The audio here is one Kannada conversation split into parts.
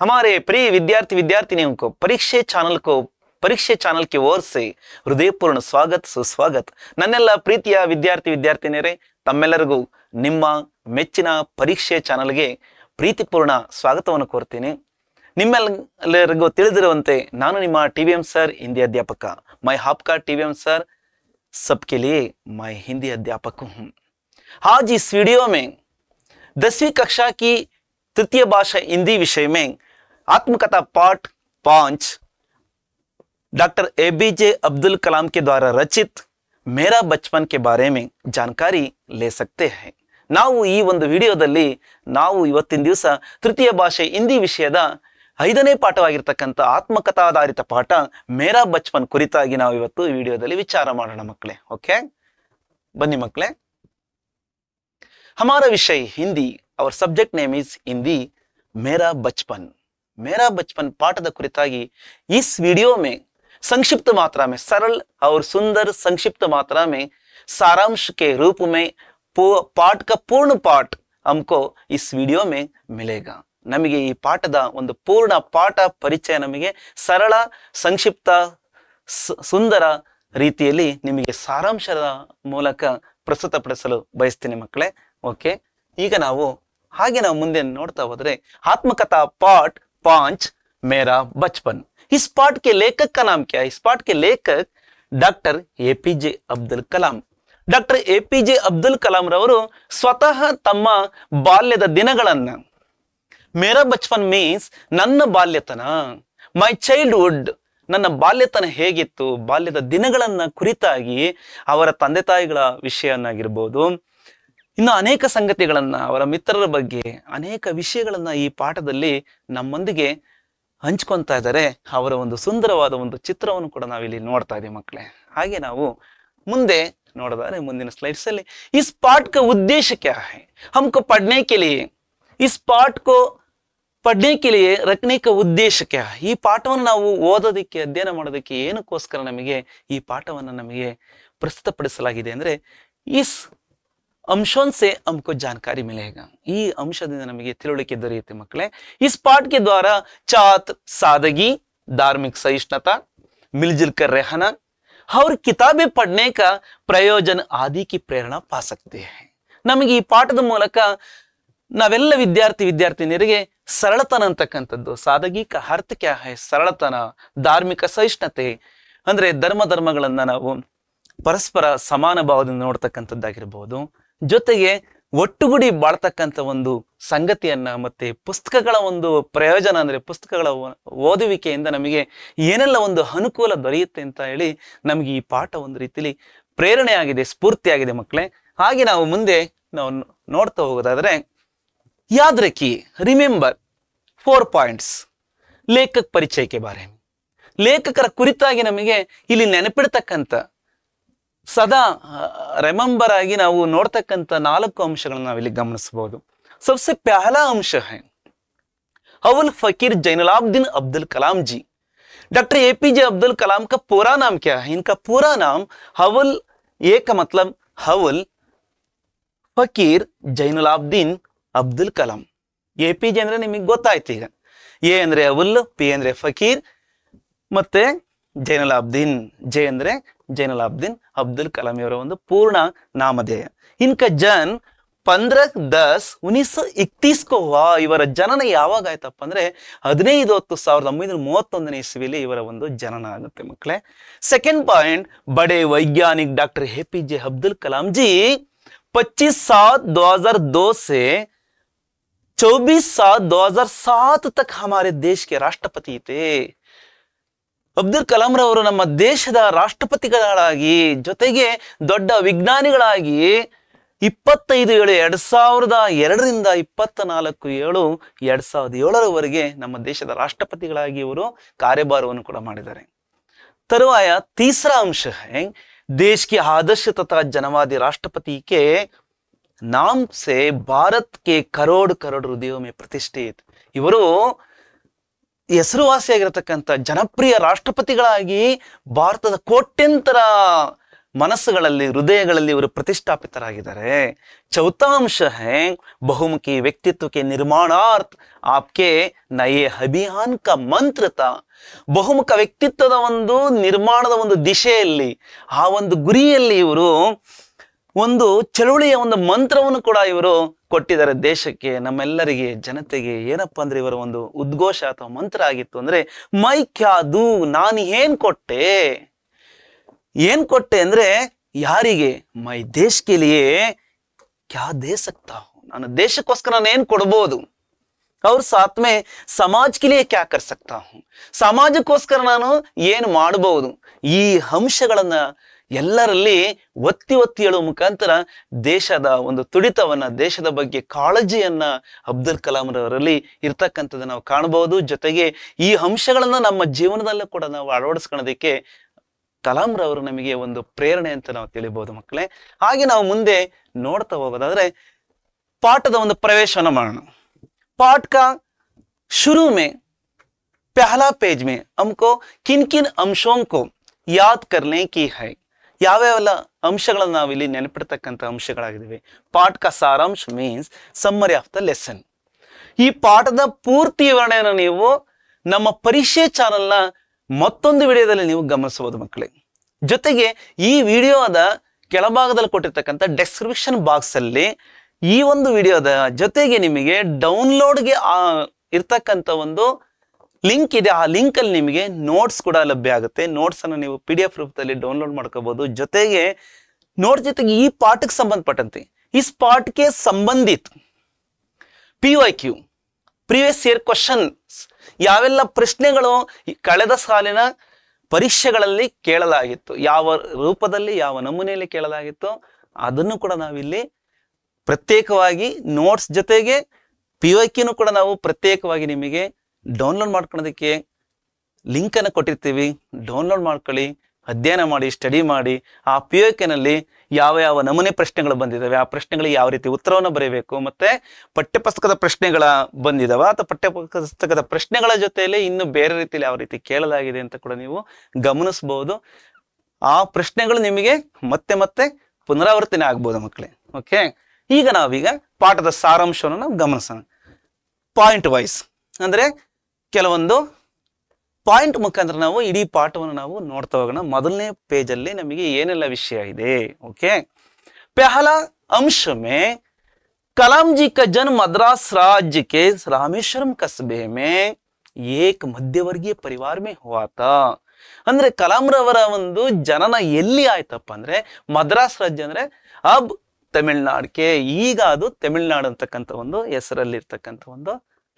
हमारे प्रिय ವಿದ್ಯಾರ್ಥಿ विद्यार्थिनियों ಪರೀಕ್ಷೆ परीक्षे ಚಾನಲ್ को ಪರೀಕ್ಷೆ ಚಾನಲ್ಗೆ ಓರಿಸಿ ಹೃದಯಪೂರ್ಣ ಸ್ವಾಗತ ಸುಸ್ವಾಗತ ನನ್ನೆಲ್ಲ ಪ್ರೀತಿಯ ವಿದ್ಯಾರ್ಥಿ ವಿದ್ಯಾರ್ಥಿನಿಯರೇ ತಮ್ಮೆಲ್ಲರಿಗೂ ನಿಮ್ಮ ಮೆಚ್ಚಿನ ಪರೀಕ್ಷೆ ಚಾನಲ್ಗೆ ಪ್ರೀತಿಪೂರ್ಣ ಸ್ವಾಗತವನ್ನು ಕೋರ್ತೀನಿ ನಿಮ್ಮೆಲ್ಲರಿಗೂ ತಿಳಿದಿರುವಂತೆ ನಾನು ನಿಮ್ಮ ಟಿ ಎಂ ಸರ್ ಹಿಂದಿ ಅಧ್ಯಾಪಕ ಮೈ ಹಾಪ್ಕಾ ಟಿ ಎಂ ಸರ್ ಸಬ್ಕೆ ಲಿಯೇ ಮೈ ಹಿಂದಿ ಅಧ್ಯಾಪಕ ಹೂಂ आज इस वीडियो में दसवीं कक्षा की ತೃತೀಯ ಭಾಷೆ ಹಿಂದಿ ವಿಷಯ ಮೇ ಆತ್ಮಕಥಾ ಪಾಠ ಪಾಂಚ್ doctor A B J Abdul Kalam ಕೆ ದ್ವಾರ ರಚಿತ ಮೇರಾ ಬಚ್ಪನ್ ಕೆ ಬಾರೇ ಮೇ ಜಾನಕಾರಿ ಲೇ ಸಕ್ತೆ ಹೈ ನಾವು ಈ ಒಂದು ವಿಡಿಯೋದಲ್ಲಿ ನಾವು ಇವತ್ತಿನ ದಿವಸ ತೃತೀಯ ಭಾಷೆ ಹಿಂದಿ ವಿಷಯದ ಐದನೇ ಪಾಠವಾಗಿರ್ತಕ್ಕಂಥ ಆತ್ಮಕಥಾಧಾರಿತ ಪಾಠ ಮೇರಾ ಬಚ್ಪನ್ ಕುರಿತಾಗಿ ನಾವು ಇವತ್ತು ಈ ವಿಡಿಯೋದಲ್ಲಿ ವಿಚಾರ ಮಾಡೋಣ ಮಕ್ಕಳೇ ಓಕೆ ಬನ್ನಿ ಮಕ್ಕಳೇ ಹಮಾರ ವಿಷಯ ಹಿಂದಿ ಅವರ ಸಬ್ಜೆಕ್ಟ್ ನೇಮ್ ಈಸ್ ಹಿಂದಿ ಮೇರಾ ಬಚ್ಪನ್ ಮೇರಾ ಬಚ್ಪನ್ ಪಾಠದ ಕುರಿತಾಗಿ ಇಸ್ ವಿಡಿಯೋ ಮೇ ಸಂಕ್ಷಿಪ್ತ ಮೇ ಸರಳ ಅವ್ರ ಸುಂದರ್ ಸಂಕ್ಷಿಪ್ತ ಮಾತ್ರ ಮೇ ಸಾರಾಂಶ ಕೆ ರೂಪ ಪಾಠ ಕ ಪೂರ್ಣ ಪಾಠ ಅಮ್ಕೋ ಇಸ್ ವಿಡಿಯೋ ಮೇ ಮಿಲೇಗ ನಮಗೆ ಈ ಪಾಠದ ಒಂದು ಪೂರ್ಣ ಪಾಠ ಪರಿಚಯ ನಮಗೆ ಸರಳ ಸಂಕ್ಷಿಪ್ತ ಸುಂದರ ರೀತಿಯಲ್ಲಿ ನಿಮಗೆ ಸಾರಾಂಶದ ಮೂಲಕ ಪ್ರಸ್ತುತಪಡಿಸಲು ಬಯಸ್ತೀನಿ ಮಕ್ಕಳೇ ಓಕೆ ಈಗ ನಾವು ಹಾಗೆ ನಾವು ಮುಂದೆ ನೋಡ್ತಾ ಹೋದ್ರೆ ಆತ್ಮಕಥಾ ಪಾಟ್ ಪಾಂಚ್ ಮೇರಾ ಬಚ್ಪನ್ ಇಸ್ ಪಾಟ್ ಕೆ ಲೇಖಕ का ಇಸ್ ಪಾಟ್ है ಲೇಖಕ್ doctor A P J Abdul Kalam doctor A P J Abdul Kalam ರವರು ಸ್ವತಃ ತಮ್ಮ ಬಾಲ್ಯದ ದಿನಗಳನ್ನ ಮೇರಾ ಬಚ್ಪನ್ ಮೀನ್ಸ್ ನನ್ನ ಬಾಲ್ಯತನ ಮೈ ಚೈಲ್ಡ್ಹುಡ್ ನನ್ನ ಬಾಲ್ಯತನ ಹೇಗಿತ್ತು ಬಾಲ್ಯದ ದಿನಗಳನ್ನ ಕುರಿತಾಗಿ ಅವರ ತಂದೆ ತಾಯಿಗಳ ವಿಷಯನಾಗಿರ್ಬೋದು ಇನ್ನು ಅನೇಕ ಸಂಗತಿಗಳನ್ನ ಅವರ ಮಿತ್ರರ ಬಗ್ಗೆ ಅನೇಕ ವಿಷಯಗಳನ್ನ ಈ ಪಾಠದಲ್ಲಿ ನಮ್ಮೊಂದಿಗೆ ಹಂಚ್ಕೊತಾ ಇದ್ದಾರೆ ಅವರ ಒಂದು ಸುಂದರವಾದ ಒಂದು ಚಿತ್ರವನ್ನು ಕೂಡ ನಾವಿಲ್ಲಿ ನೋಡ್ತಾ ಇದ್ದೀವಿ ಮಕ್ಕಳೇ ಹಾಗೆ ನಾವು ಮುಂದೆ ನೋಡಿದರೆ ಮುಂದಿನ ಸ್ಲೈಡ್ಸ್ ಅಲ್ಲಿ ಈ ಸ್ಪಾಟ್ ಕ ಉದ್ದೇಶ ಕ್ಯಾ ಹೈ ಹಮ್ಕ ಪಡ್ನೆ ಕೆ ಈ ಸ್ಪಾಟ್ ಕೋ ಪಡ್ನೆ ಕೆ ರಕ್ನೇಕ ಉದ್ದೇಶ ಕ್ಯಾ ಈ ಪಾಠವನ್ನು ನಾವು ಓದೋದಕ್ಕೆ ಅಧ್ಯಯನ ಮಾಡೋದಕ್ಕೆ ಏನಕ್ಕೋಸ್ಕರ ನಮಗೆ ಈ ಪಾಠವನ್ನು ನಮಗೆ ಪ್ರಸ್ತುತಪಡಿಸಲಾಗಿದೆ ಅಂದ್ರೆ ಈ ಅಂಶೋಂಸೆ ಅಮ್ಕೋ ಜಾನ್ಕಾರಿ जानकारी ಈ ಅಂಶದಿಂದ ನಮಗೆ ತಿಳುವಳಿಕೆ ದೊರೆಯುತ್ತೆ ಮಕ್ಕಳೇ ಈ ಸ್ಪಾಟ್ ದ್ವಾರ ಚಾತ್ ಸಾದಗಿ ಧಾರ್ಮಿಕ ಸಹಿಷ್ಣತ ಮಿಲ್ಜಿಲ್ कर ಅವ್ರ ಕಿತಾಬೆ ಪಡ್ನೇಕ ಪ್ರಯೋಜನ ಆದಿ ಪ್ರೇರಣಾ ಪಾಸಕ್ತಿ ನಮಗೆ ಈ ಪಾಠದ ಮೂಲಕ ನಾವೆಲ್ಲ ವಿದ್ಯಾರ್ಥಿ ವಿದ್ಯಾರ್ಥಿನಿಯರಿಗೆ ಸರಳತನ ಅಂತಕ್ಕಂಥದ್ದು ಸಾದಗಿಕ ಹರ್ತಕ್ಕೆ ಸರಳತನ ಧಾರ್ಮಿಕ ಸಹಿಷ್ಣತೆ ಅಂದ್ರೆ ಧರ್ಮ ಧರ್ಮಗಳನ್ನ ನಾವು ಪರಸ್ಪರ ಸಮಾನ ಭಾವದಿಂದ ನೋಡ್ತಕ್ಕಂಥದ್ದಾಗಿರ್ಬೋದು ಜೊತೆಗೆ ಒಟ್ಟುಗೂಡಿ ಬಾಳ್ತಕ್ಕಂಥ ಒಂದು ಸಂಗತಿಯನ್ನ ಮತ್ತೆ ಪುಸ್ತಕಗಳ ಒಂದು ಪ್ರಯೋಜನ ಅಂದರೆ ಪುಸ್ತಕಗಳ ಓದುವಿಕೆಯಿಂದ ನಮಗೆ ಏನೆಲ್ಲ ಒಂದು ಅನುಕೂಲ ದೊರೆಯುತ್ತೆ ಅಂತ ಹೇಳಿ ನಮಗೆ ಈ ಪಾಠ ಒಂದು ರೀತಿಲಿ ಪ್ರೇರಣೆಯಾಗಿದೆ ಸ್ಫೂರ್ತಿಯಾಗಿದೆ ಮಕ್ಕಳೇ ಹಾಗೆ ನಾವು ಮುಂದೆ ನಾವು ನೋಡ್ತಾ ಹೋಗೋದಾದರೆ ಯಾದ್ರಕಿ ರಿಮೆಂಬರ್ ಫೋರ್ ಪಾಯಿಂಟ್ಸ್ ಲೇಖಕ ಪರಿಚಯಕ್ಕೆ ಬಾರೆ ಲೇಖಕರ ಕುರಿತಾಗಿ ನಮಗೆ ಇಲ್ಲಿ ನೆನಪಿಡ್ತಕ್ಕಂಥ ಸದಾ ರೆಮೆಂಬರ್ ಆಗಿ ನಾವು ನೋಡ್ತಕ್ಕಂಥ ನಾಲ್ಕು ಅಂಶಗಳನ್ನು ನಾವಿಲ್ಲಿ ಇಲ್ಲಿ ಗಮನಿಸಬಹುದು ಸಬ್ಸೆ ಪ್ಯಾಲ ಅಂಶ Avul Fakir Jainulabdeen Abdul Kalam ji doctor A P J Abdul Kalam ಕ ಪೂರಾ ನಾಮ್ ಕ್ಯಾ ಇನ್ಕಾ ಪೂರಾ ನಾಮ್ ಹವಲ್ ಏಕ ಮತ್ಲಬ್ Avul Fakir Jainulabdeen Abdul Kalam A P J ಅಂದ್ರೆ ನಿಮಗೆ ಗೊತ್ತಾಯ್ತು ಈಗ ಎ ಅಂದ್ರೆ ಅವುಲ್ ಪಿ ಅಂದ್ರೆ ಫಕೀರ್ ಮತ್ತೆ ಜೇನಲ್ ಅಬ್ದಿನ್ ಜೇ ಅಂದ್ರೆ ಜೇನಲ್ ಅಬ್ದುಲ್ ಕಲಾಂ ಅವರ ಒಂದು ಪೂರ್ಣ ನಾಮಧೇಯ ಇinka ಜನ್ 15 10 1931 ಕ್ಕೆ ہوا ಇವರ ಜನನ ಯಾವಾಗ ಐತಪ್ಪ ಅಂದ್ರೆ 15 10 1931ನೇ ಇಸವಿಯಲ್ಲಿ ಇವರ ಒಂದು ಜನನ ಆಗುತ್ತೆ ಮಕ್ಕಳ ಸೆಕೆಂಡ್ ಪಾಯಿಂಟ್ ಬಡೇ ವೈಜ್ಞಾನಿಕ್ ಡಾಕ್ಟರ್ ಹೆಪಿ ಜೇ ಅಬ್ದುಲ್ ಕಲಾಂಜಿ 25 07 2002 ಸೇ 24 07 2007 ತಕ್ ہمارے ದೇಶ کے ರಾಷ್ಟ್ರಪتی تھے ಅಬ್ದುಲ್ ಕಲಾಂ ರವರು ನಮ್ಮ ದೇಶದ ರಾಷ್ಟ್ರಪತಿಗಳಾಗಿ ಜೊತೆಗೆ ದೊಡ್ಡ ವಿಜ್ಞಾನಿಗಳಾಗಿ ಇಪ್ಪತ್ತೈದು ಏಳು ಎರಡ್ ಸಾವಿರದ ಎರಡರಿಂದ ಇಪ್ಪತ್ತ ನಾಲ್ಕು ಏಳು ಎರಡ್ ಸಾವಿರದ ಏಳರವರೆಗೆ ನಮ್ಮ ದೇಶದ ರಾಷ್ಟ್ರಪತಿಗಳಾಗಿ ಇವರು ಕಾರ್ಯಭಾರವನ್ನು ಕೂಡ ಮಾಡಿದ್ದಾರೆ ತರುವಾಯ ತೀಸರ ಅಂಶ ದೇಶಕ್ಕೆ ಆದರ್ಶ ತಥಾ ಜನವಾದಿ ರಾಷ್ಟ್ರಪತಿ ಕೆ ನಾಮ್ ಸೆ ಭಾರತ್ ಕೆ ಕರೋಡ್ ಕರೋಡ್ ಹೃದಯ ಪ್ರತಿಷ್ಠೆ ಇವರು ಹೆಸರುವಾಸಿಯಾಗಿರತಕ್ಕಂಥ ಜನಪ್ರಿಯ ರಾಷ್ಟ್ರಪತಿಗಳಾಗಿ ಭಾರತದ ಕೋಟ್ಯಂತರ ಮನಸ್ಸುಗಳಲ್ಲಿ ಹೃದಯಗಳಲ್ಲಿ ಇವರು ಪ್ರತಿಷ್ಠಾಪಿತರಾಗಿದ್ದಾರೆ ಚೌತಾಂಶ ಹೇ ಬಹುಮುಖಿ ವ್ಯಕ್ತಿತ್ವಕ್ಕೆ ನಿರ್ಮಾಣಾರ್ಥ ಆಪ್ಕೆ ನಯೇ ಅಭಿಯಾನ್ ಕ ಮಂತ್ರತ ಬಹುಮುಖ ವ್ಯಕ್ತಿತ್ವದ ಒಂದು ನಿರ್ಮಾಣದ ಒಂದು ದಿಶೆಯಲ್ಲಿ ಆ ಒಂದು ಗುರಿಯಲ್ಲಿ ಇವರು ಒಂದು ಚಳುವಳಿಯ ಒಂದು ಮಂತ್ರವನ್ನು ಕೂಡ ಇವರು ಕೊಟ್ಟಿದ್ದಾರೆ ದೇಶಕ್ಕೆ ನಮ್ಮೆಲ್ಲರಿಗೆ ಜನತೆಗೆ ಏನಪ್ಪ ಅಂದ್ರೆ ಇವರ ಒಂದು ಉದ್ಘೋಷ ಅಥವಾ ಮಂತ್ರ ಆಗಿತ್ತು ಅಂದ್ರೆ ಮೈ ಕ್ಯಾದು ನಾನು ಏನ್ ಕೊಟ್ಟೆ ಏನ್ ಕೊಟ್ಟೆ ಅಂದ್ರೆ ಯಾರಿಗೆ ಮೈ ದೇಶಕ್ಕೆಲಿಯೇ ಕ್ಯಾ ದೇ ನಾನು ದೇಶಕ್ಕೋಸ್ಕರ ನಾನು ಏನ್ ಕೊಡ್ಬೋದು ಅವ್ರ ಸಾತ್ಮೆ ಮೇ ಸಮಾಜಕ್ಕೆ ಕ್ಯಾ ಕರ್ಸಕ್ತಾ ಸಕ್ತಾ ಸಮಾಜಕ್ಕೋಸ್ಕರ ನಾನು ಏನ್ ಮಾಡಬಹುದು ಈ ಅಂಶಗಳನ್ನ ಎಲ್ಲರಲ್ಲಿ ಒತ್ತಿ ಒತ್ತಿ ಹೇಳುವ ಮುಖಾಂತರ ದೇಶದ ಒಂದು ತುಡಿತವನ್ನ ದೇಶದ ಬಗ್ಗೆ ಕಾಳಜಿಯನ್ನ ಅಬ್ದುಲ್ ಕಲಾಂ ರವರಲ್ಲಿ ಇರ್ತಕ್ಕಂಥದ್ದು ನಾವು ಕಾಣಬಹುದು ಜೊತೆಗೆ ಈ ಅಂಶಗಳನ್ನ ನಮ್ಮ ಜೀವನದಲ್ಲೂ ಕೂಡ ನಾವು ಅಳವಡಿಸ್ಕೊಳ್ಳೋದಕ್ಕೆ ಕಲಾಂ ರವರು ನಮಗೆ ಒಂದು ಪ್ರೇರಣೆ ಅಂತ ನಾವು ತಿಳಿಬಹುದು ಮಕ್ಕಳೇ ಹಾಗೆ ನಾವು ಮುಂದೆ ನೋಡ್ತಾ ಹೋಗೋದಾದ್ರೆ ಪಾಠದ ಒಂದು ಪ್ರವೇಶವನ್ನು ಮಾಡೋಣ ಪಾಠಕ ಶುರು ಮೇ पहला ಪೇಜ್ ಮೇ ಅಮ್ಕೋ ಕಿನ್ ಕಿನ್ ಅಂಶೋಂಕೋ को ಕರ್ಲೆ ಕಿ ಹೈ ಯಾವ್ಯಾವೆಲ್ಲ ಅಂಶಗಳನ್ನು ನಾವಿಲ್ಲಿ ನೆನಪಿಡ್ತಕ್ಕಂಥ ಅಂಶಗಳಾಗಿದ್ದೀವಿ ಪಾಠಕ ಸಾರಾಂಶ means summary of the lesson ಈ ಪಾಠದ ಪೂರ್ತಿ ವಿವರಣೆಯನ್ನು ನೀವು ನಮ್ಮ ಪರೀಕ್ಷೆ ಚಾನಲ್ನ ಮತ್ತೊಂದು ವಿಡಿಯೋದಲ್ಲಿ ನೀವು ಗಮನಿಸಬಹುದು ಮಕ್ಕಳೇ ಜೊತೆಗೆ ಈ ವಿಡಿಯೋದ ಕೆಳಭಾಗದಲ್ಲಿ ಕೊಟ್ಟಿರ್ತಕ್ಕಂಥ ಡೆಸ್ಕ್ರಿಪ್ಷನ್ ಬಾಕ್ಸಲ್ಲಿ ಈ ಒಂದು ವಿಡಿಯೋದ ಜೊತೆಗೆ ನಿಮಗೆ ಡೌನ್ಲೋಡ್ಗೆ ಇರ್ತಕ್ಕಂಥ ಒಂದು ಲಿಂಕ್ ಇದೆ ಆ ಲಿಂಕಲ್ಲಿ ನಿಮಗೆ ನೋಟ್ಸ್ ಕೂಡ ಲಭ್ಯ ಆಗುತ್ತೆ ನೋಟ್ಸನ್ನು ನೀವು ಪಿ ಡಿ ಎಫ್ ರೂಪದಲ್ಲಿ ಡೌನ್ಲೋಡ್ ಮಾಡ್ಕೋಬಹುದು ಜೊತೆಗೆ ನೋಟ್ ಜೊತೆಗೆ ಈ ಪಾಠಕ್ಕೆ ಸಂಬಂಧಪಟ್ಟಂತೆ ಈ ಪಾಠಕ್ಕೆ ಸಂಬಂಧಿತ P Y Q previous year question ಯಾವೆಲ್ಲ ಪ್ರಶ್ನೆಗಳು ಕಳೆದ ಸಾಲಿನ ಪರೀಕ್ಷೆಗಳಲ್ಲಿ ಕೇಳಲಾಗಿತ್ತು ಯಾವ ರೂಪದಲ್ಲಿ ಯಾವ ನಮೂನೆಯಲ್ಲಿ ಕೇಳಲಾಗಿತ್ತು ಅದನ್ನು ಕೂಡ ನಾವಿಲ್ಲಿ ಪ್ರತ್ಯೇಕವಾಗಿ ನೋಟ್ಸ್ ಜೊತೆಗೆ ಪಿ ವೈ ಕ್ಯೂನು ಕೂಡ ನಾವು ಪ್ರತ್ಯೇಕವಾಗಿ ನಿಮಗೆ ಡೌನ್ಲೋಡ್ ಮಾಡ್ಕೊಳೋದಕ್ಕೆ ಲಿಂಕನ್ನು ಕೊಟ್ಟಿರ್ತೀವಿ ಡೌನ್ಲೋಡ್ ಮಾಡ್ಕೊಳ್ಳಿ ಅಧ್ಯಯನ ಮಾಡಿ ಸ್ಟಡಿ ಮಾಡಿ ಆ ಪಿ ಯು ಕೆನಲ್ಲಿ ಯಾವ ಯಾವ ನಮೂನೆ ಪ್ರಶ್ನೆಗಳು ಬಂದಿದ್ದಾವೆ ಆ ಪ್ರಶ್ನೆಗಳಿಗೆ ಯಾವ ರೀತಿ ಉತ್ತರವನ್ನು ಬರೀಬೇಕು ಮತ್ತೆ ಪಠ್ಯಪುಸ್ತಕದ ಪ್ರಶ್ನೆಗಳ ಬಂದಿದ್ದಾವೆ ಅಥವಾ ಪಠ್ಯಪುಸ್ತಕದ ಪ್ರಶ್ನೆಗಳ ಜೊತೆಯಲ್ಲಿ ಇನ್ನೂ ಬೇರೆ ರೀತಿಯಲ್ಲಿ ಯಾವ ರೀತಿ ಕೇಳಲಾಗಿದೆ ಅಂತ ಕೂಡ ನೀವು ಗಮನಿಸ್ಬೋದು ಆ ಪ್ರಶ್ನೆಗಳು ನಿಮಗೆ ಮತ್ತೆ ಮತ್ತೆ ಪುನರಾವರ್ತನೆ ಆಗ್ಬೋದು ಮಕ್ಕಳೇ ಓಕೆ ಈಗ ನಾವೀಗ ಪಾಠದ ಸಾರಾಂಶವನ್ನು ನಾವು ಗಮನಿಸೋಣ ಪಾಯಿಂಟ್ ವೈಸ್ ಅಂದರೆ ಕೆಲವೊಂದು ಪಾಯಿಂಟ್ ಮುಖಾಂತರ ನಾವು ಇಡೀ ಪಾಠವನ್ನು ನಾವು ನೋಡ್ತಾ ಹೋಗೋಣ ಮೊದಲನೇ ಪೇಜಲ್ಲಿ ನಮಗೆ ಏನೆಲ್ಲ ವಿಷಯ ಇದೆ ಓಕೆ ಪೆಹಲ ಅಂಶ ಮೇ ಕಲಾಂಜಿ ಕ ಮದ್ರಾಸ್ ರಾಜ್ಯಕ್ಕೆ ರಾಜ್ಯ राज्य ಮೇ ಏಕ್ ಮಧ್ಯವರ್ಗೀಯ ಪರಿವಾರ ಮೇ ಹೋತ ಅಂದ್ರೆ ಕಲಾಂರವರ ಒಂದು ಜನನ ಎಲ್ಲಿ ಆಯ್ತಪ್ಪ ಅಂದ್ರೆ ಮದ್ರಾಸ್ ರಾಜ್ಯ ಅಂದ್ರೆ ಅಬ್ ತಮಿಳ್ನಾಡ್ಕೆ ಈಗ ಅದು ತಮಿಳ್ನಾಡು ಅಂತಕ್ಕಂಥ ಒಂದು ಹೆಸರಲ್ಲಿರ್ತಕ್ಕಂಥ ಒಂದು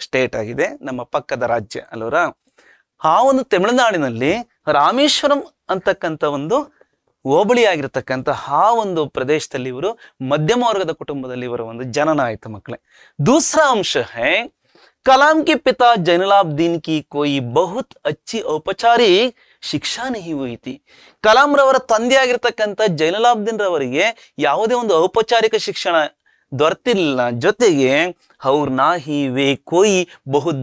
ಸ್ಟೇಟ್ ಆಗಿದೆ ನಮ್ಮ ಪಕ್ಕದ ರಾಜ್ಯ ಅಲ್ವರ ಆ ಒಂದು ತಮಿಳುನಾಡಿನಲ್ಲಿ ರಾಮೇಶ್ವರಂ ಅಂತಕ್ಕಂಥ ಒಂದು ಹೋಬಳಿ ಆಗಿರ್ತಕ್ಕಂಥ ಆ ಒಂದು ಪ್ರದೇಶದಲ್ಲಿ ಇವರು ಮಧ್ಯಮ ವರ್ಗದ ಕುಟುಂಬದಲ್ಲಿ ಇವರ ಒಂದು ಜನನ ಆಯ್ತು ಮಕ್ಕಳೇ ದೂಸರ ಅಂಶ ಹೇ ಕಲಾಂ ಕಿ ಪಿತಾ ಜೈನಲಾಬ್ದೀನ್ ಕಿ ಕೋಯಿ ಬಹುತ್ ಅಚ್ಚಿ ಔಪಚಾರಿ ಔಪಚಾರಿಕ ಶಿಕ್ಷಾ नहीं ಹೋಯಿತಿ ಕಲಾಂ ರವರ ತಂದೆ ಆಗಿರ್ತಕ್ಕಂಥ ಜೈನಲಾಬ್ದೀನ್ ರವರಿಗೆ ಯಾವುದೇ ಒಂದು ಔಪಚಾರಿಕ ಶಿಕ್ಷಣ ದೊರೆತಿಲ್ಲ ಜೊತೆಗೆ ನಾ ಹಿ ವೇ ಕೋಯಿ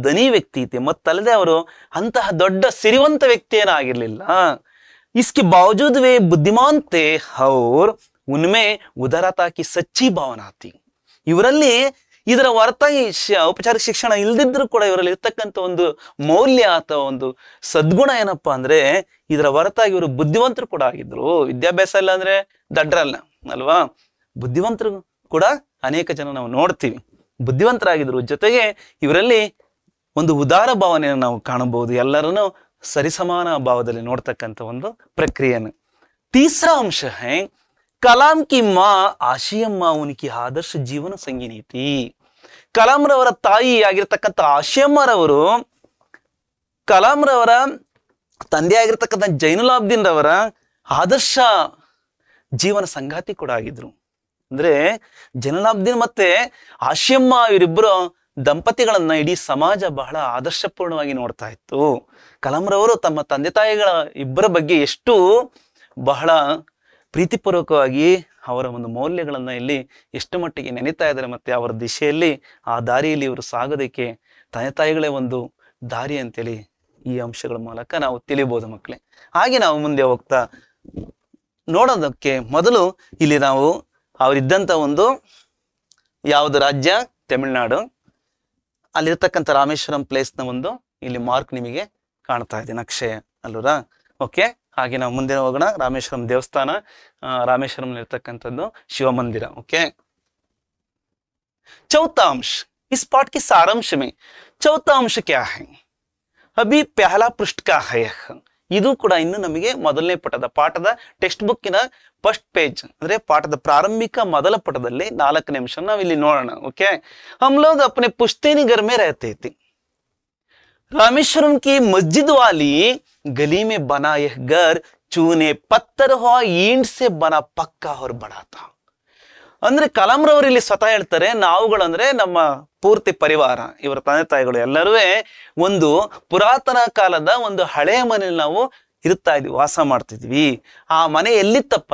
ದನಿ ವ್ಯಕ್ತಿ ಇತ್ತೆ ಮತ್ತಲ್ಲದೆ ಅವರು ಅಂತಹ ದೊಡ್ಡ ಸಿರಿವಂತ ವ್ಯಕ್ತಿ ಏನಾಗಿರ್ಲಿಲ್ಲ ಇಸ್ಕಿ ಬಾವಜೂದ್ ವೇ ಬುದ್ಧಿಮಾಂತೆ ಅವ್ರ ಉನ್ಮೆ ಉದರತಾಕಿ ಸಚ್ಚಿ ಭಾವನಾತಿ ಇವರಲ್ಲಿ ಇದರ ಹೊರತಾಗಿ ಔಪಚಾರಿಕ ಶಿಕ್ಷಣ ಇಲ್ದಿದ್ರು ಕೂಡ ಇವರಲ್ಲಿ ಇರ್ತಕ್ಕಂಥ ಒಂದು ಮೌಲ್ಯ ಅಥವಾ ಒಂದು ಸದ್ಗುಣ ಏನಪ್ಪಾ ಅಂದ್ರೆ ಇದರ ಹೊರತಾಗಿ ಇವರು ಬುದ್ಧಿವಂತರು ಕೂಡ ಆಗಿದ್ರು ವಿದ್ಯಾಭ್ಯಾಸ ಇಲ್ಲ ಅಂದ್ರೆ ದಡ್ರಲ್ಲ ಅಲ್ವಾ ಬುದ್ಧಿವಂತರು ಕೂಡ ಅನೇಕ ಜನ ನಾವು ನೋಡ್ತೀವಿ ಬುದ್ಧಿವಂತರಾಗಿದ್ದರು ಜೊತೆಗೆ ಇವರಲ್ಲಿ ಒಂದು ಉದಾರ ಭಾವನೆಯನ್ನು ನಾವು ಕಾಣಬಹುದು ಎಲ್ಲರನ್ನು ಸರಿಸಮಾನ ಭಾವದಲ್ಲಿ ನೋಡ್ತಕ್ಕಂಥ ಒಂದು ಪ್ರಕ್ರಿಯೆಯನ್ನು ತೀಸರ ಅಂಶ ಕಲಾಂ ಕಿ ಮಾ ಆಶಿಯಮ್ಮ ಉನಿಕಿ ಆದರ್ಶ ಜೀವನ ಸಂಗಿನೀತಿ ಕಲಾಂರವರ ತಾಯಿ ಆಗಿರ್ತಕ್ಕಂಥ ಆಶಿಯಮ್ಮರವರು ಕಲಾಂರವರ ತಂದೆ ಆಗಿರ್ತಕ್ಕಂಥ ಜೈನುಲಾಬ್ದೀನ್ ರವರ ಆದರ್ಶ ಜೀವನ ಸಂಗಾತಿ ಕೂಡ ಆಗಿದ್ರು ಅಂದ್ರೆ ಜನನಾಬ್ದಿನ್ ಮತ್ತೆ ಆಶಿಯಮ್ಮ ಇವರಿಬ್ಬರು ದಂಪತಿಗಳನ್ನ ಇಡೀ ಸಮಾಜ ಬಹಳ ಆದರ್ಶಪೂರ್ಣವಾಗಿ ನೋಡ್ತಾ ಇತ್ತು ಕಲಾಂರವರು ತಮ್ಮ ತಂದೆ ತಾಯಿಗಳ ಇಬ್ಬರ ಬಗ್ಗೆ ಎಷ್ಟು ಬಹಳ ಪ್ರೀತಿಪೂರ್ವಕವಾಗಿ ಅವರ ಒಂದು ಮೌಲ್ಯಗಳನ್ನ ಇಲ್ಲಿ ಎಷ್ಟು ಮಟ್ಟಿಗೆ ನೆನೀತಾ ಇದ್ದಾರೆ ಮತ್ತೆ ಅವರ ದಿಶೆಯಲ್ಲಿ ಆ ದಾರಿಯಲ್ಲಿ ಇವರು ಸಾಗೋದಕ್ಕೆ ತಂದೆ ತಾಯಿಗಳೇ ಒಂದು ದಾರಿ ಅಂತೇಳಿ ಈ ಅಂಶಗಳ ಮೂಲಕ ನಾವು ತಿಳಿಯಬಹುದು ಮಕ್ಕಳೇ ಹಾಗೆ ನಾವು ಮುಂದೆ ಹೋಗ್ತಾ ನೋಡೋದಕ್ಕೆ ಮೊದಲು ಇಲ್ಲಿ ನಾವು ಅವರಿದ್ದಂಥ ಒಂದು ಯಾವುದು ರಾಜ್ಯ ತಮಿಳುನಾಡು ಅಲ್ಲಿರ್ತಕ್ಕಂಥ ರಾಮೇಶ್ವರಂ ಪ್ಲೇಸ್ ನ ಒಂದು ಇಲ್ಲಿ ಮಾರ್ಕ್ ನಿಮಗೆ ಕಾಣ್ತಾ ಇದೆ ನಕ್ಷೆ ಅಲ್ಲೂರ ಓಕೆ ಹಾಗೆ ನಾವು ಮುಂದೆ ಹೋಗೋಣ ರಾಮೇಶ್ವರಂ ದೇವಸ್ಥಾನ ರಾಮೇಶ್ವರಂಲಿರ್ತಕ್ಕಂಥದ್ದು ಶಿವಮಂದಿರ ಓಕೆ ಚೌಥಾಂಶ ಇಸ್ पाठ ಕಿ ಸಾರಾಂಶ ಮೇ चौथा ಕ್ಯಾ क्या है अभी पृष्ठ का ಇದು ಕೂಡ ಇನ್ನು ನಮಗೆ ಮೊದಲನೇ ಪಟದ ಪಾಠದ ಟೆಕ್ಸ್ಟ್ ಬುಕ್ಕಿನ ಫಸ್ಟ್ ಪೇಜ್ ಅಂದ್ರೆ ಪಾಠದ ಪ್ರಾರಂಭಿಕ ಮೊದಲ ಪಟದಲ್ಲಿ ನಾಲ್ಕನೇ ಅಂಶ ನಾವಿಲ್ಲಿ ನೋಡೋಣ ಓಕೆ ಹಮ್ ಲೋಗ್ ಅಪ್ಪನೆ ಪುಸ್ತೇನಿ ಗರ್ಮೆ रहते थे रामेश्वरम की मस्जिद वाली गली में बना यह घर चूने पत्थर और ईंट से बना पक्का ಅಂದ್ರೆ ಕಲಾಂರವರು ಇಲ್ಲಿ ಸ್ವತಃ ಹೇಳ್ತಾರೆ ಅಂದ್ರೆ ನಮ್ಮ ಪೂರ್ತಿ ಪರಿವಾರ ಇವರ ತಂದೆ ತಾಯಿಗಳು ಎಲ್ಲರೂ ಒಂದು ಪುರಾತನ ಕಾಲದ ಒಂದು ಹಳೆಯ ಮನೇಲಿ ನಾವು ಇರ್ತಾ ಇದ್ವಿ ವಾಸ ಮಾಡ್ತಿದ್ವಿ ಆ ಮನೆ ಎಲ್ಲಿತ್ತಪ್ಪ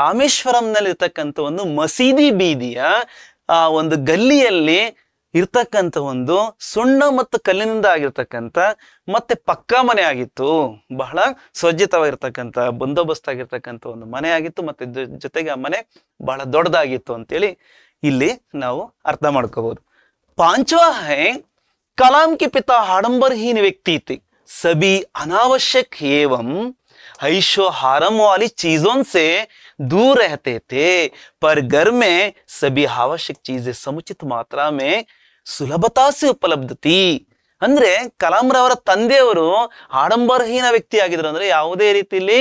ರಾಮೇಶ್ವರಂನಲ್ಲಿ ಇರ್ತಕ್ಕಂಥ ಒಂದು ಮಸೀದಿ ಬೀದಿಯ ಆ ಒಂದು ಗಲ್ಲಿಯಲ್ಲಿ ಇರ್ತಕ್ಕಂಥ ಒಂದು ಸುಣ್ಣ ಮತ್ತು ಕಲ್ಲಿನಿಂದ ಆಗಿರ್ತಕ್ಕಂಥ ಮತ್ತೆ ಪಕ್ಕಾ ಮನೆ ಆಗಿತ್ತು ಬಹಳ ಸ್ವಜ್ಜಿತವಾಗಿರ್ತಕ್ಕಂಥ ಬಂದೋಬಸ್ತ್ ಆಗಿರ್ತಕ್ಕಂಥ ಒಂದು ಮನೆ ಆಗಿತ್ತು ಮತ್ತೆ ಜೊತೆಗೆ ಆ ಮನೆ ಬಹಳ ದೊಡ್ಡದಾಗಿತ್ತು ಅಂತೇಳಿ ಇಲ್ಲಿ ನಾವು ಅರ್ಥ ಮಾಡ್ಕೋಬಹುದು ಪಾಂಚವಾ ಹೈ ಕಲಾಂ ಕಿ ಪಿತಾ ಆಡಂಬರಹೀನ ವ್ಯಕ್ತಿ ಇತಿ ಸಬಿ ಅನಾವಶ್ಯಕ್ ಏವಂ ಐಶೋ ಹಾರಂ ವಾಲಿ ಚೀಸೊನ್ಸೆ ಸೆ दूर रहते थे पर घर में सभी आवश्यक चीजें ಸುಲಭತಾಸಿ ಉಪಲಬ್ಧತಿ ಅಂದ್ರೆ ಕಲಾಂರವರ ತಂದೆಯವರು ಆಡಂಬರಹೀನ ವ್ಯಕ್ತಿ ಆಗಿದ್ರು ಅಂದ್ರೆ ಯಾವುದೇ ರೀತಿಯಲ್ಲಿ